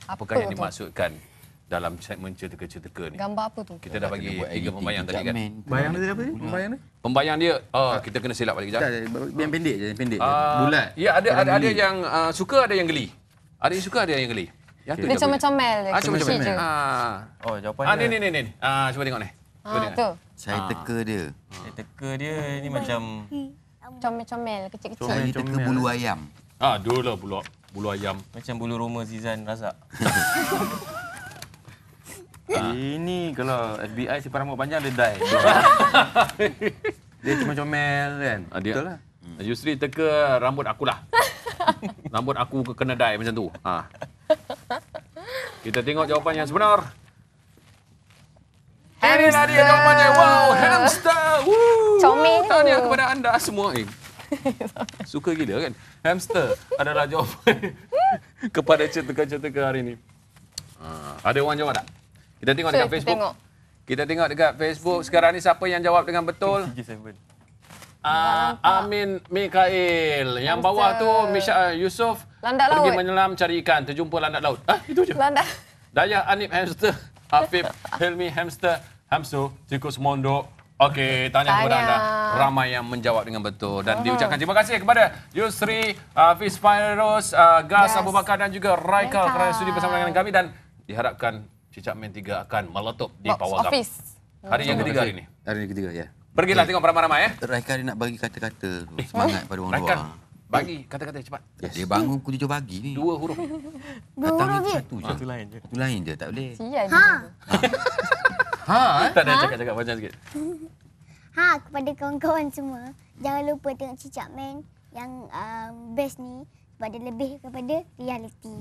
Apakah apa yang dimaksudkan tu? dalam segmen cerita-cerita ni? Gambar apa tu? Kita dah bagi tiga pembayang tadi kan. Pembayang dia apa? Pembayang dia? Pembayang dia. Oh, kita kena silap balik kejap. yang pendek je, yang pendek. Uh, bulat. Ya, ada ada, ada yang ah, suka, ada yang geli. Ada yang suka, ada yang geli. Ya tu macam macam mel. Ah, macam macam. Ah. Oh, jawapan ah, dia. Ah, ni ni ni ni. Ah, cuba tengok ni. Ah, tu. Saya teka dia. Saya teka dia ni macam comel-comel kecil-kecil. Saya teka bulu ayam. Ah, dulu lah pula bulu ayam. Macam bulu rumah Zizan Razak. ah. Eh, ini kalau FBI simpan rambut panjang, dia die. dia cuma comel kan? Ah, dia, Betul lah. Hmm. Yusri teka rambut aku lah. rambut aku ke kena die macam tu. Ha. Kita tengok jawapan yang sebenar. Hamster. Hamster. Wow, hamster. Woo. Tahniah kepada anda semua. Eh, Suka gila kan? Hamster adalah jawapan kepada cerita-cerita cetakan hari ini. Uh, ah, ada orang jawab tak? Kita tengok so, dekat Facebook. Tengok. Kita tengok dekat Facebook. Sekarang ni siapa yang jawab dengan betul? Uh, Amin Mikael. Yang bawah tu Misha, uh, Yusof landak pergi laut. menyelam cari ikan. Terjumpa landak laut. Ah, itu je. Landak. Dayah Anip Hamster. Afif Helmi Hamster. Hamso, tikus Mondo. Okey, tanya kepada anda. Ramai yang menjawab dengan betul. Dan oh. diucapkan terima kasih kepada Yusri, Hafiz uh, Fairos, uh, Gas yes. Abu Bakar dan juga Raikal Raikha. kerana sudi bersama dengan kami. Dan diharapkan Cicak Main 3 akan meletup di Box Power Office. Gap. Hari yang ketiga hari ini. Hari yang ketiga, ya. Pergilah okay. Eh, tengok ramai-ramai, ya. Eh. Raikal dia nak bagi kata-kata eh. semangat pada orang Raikha. luar. Bagi kata-kata cepat. Yes. Dia bangun pukul tujuh pagi ni. Dua huruf. Dua huruf. Satu je. Satu lain je. Satu lain je. Tak boleh. Sian. Ha. Ha, eh? Tak ada ha? cakap-cakap panjang sikit. Ha, kepada kawan-kawan semua, jangan lupa tengok Cicak Man yang um, best ni sebab dia lebih kepada realiti.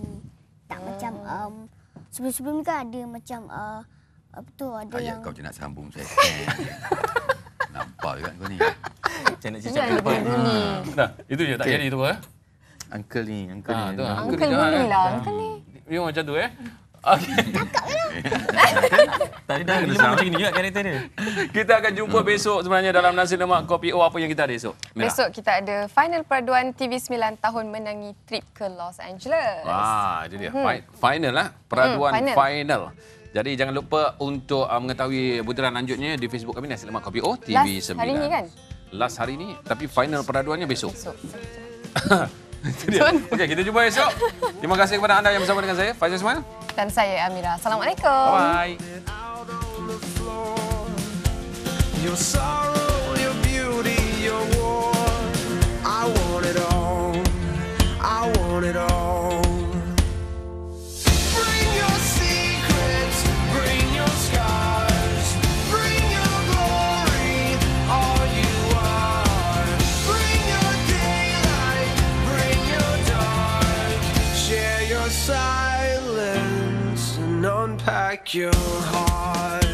Tak hmm. macam um, sebelum-sebelum ni kan ada macam uh, apa tu, ada Ayat yang... Ayat kau je nak sambung saya. Nampak kan kau ni. Macam nak cicak lupa. Ha. Nah, itu je tak okay. jadi tu. Eh? Uncle ni, uncle ha, ni. Lah. uncle, ni, kan? lah, ha. uncle ni. Memang macam tu eh. Okay. Cakap lah. Tadi dah kena macam ni juga karakter dia. Kita akan jumpa besok sebenarnya dalam nasi lemak kopi O apa yang kita ada esok. Mira. Besok kita ada final peraduan TV9 tahun menangi trip ke Los Angeles. Wah, jadi dia. Mm-hmm. Final lah. Peraduan mm, final. final. Jadi jangan lupa untuk uh, mengetahui butiran lanjutnya di Facebook kami nasi lemak kopi O TV9. Last hari ni kan? Last hari ni tapi final peraduannya besok. Besok. Jadi Okay kita jumpa esok. Terima kasih kepada anda yang bersama dengan saya, Faizal Ismail dan saya Amira. Assalamualaikum. Bye. I Pack your heart.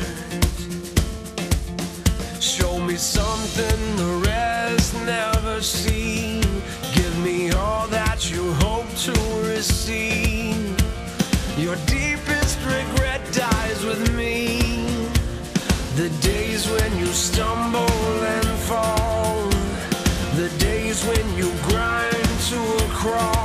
Show me something the rest never see. Give me all that you hope to receive. Your deepest regret dies with me. The days when you stumble and fall. The days when you grind to a crawl.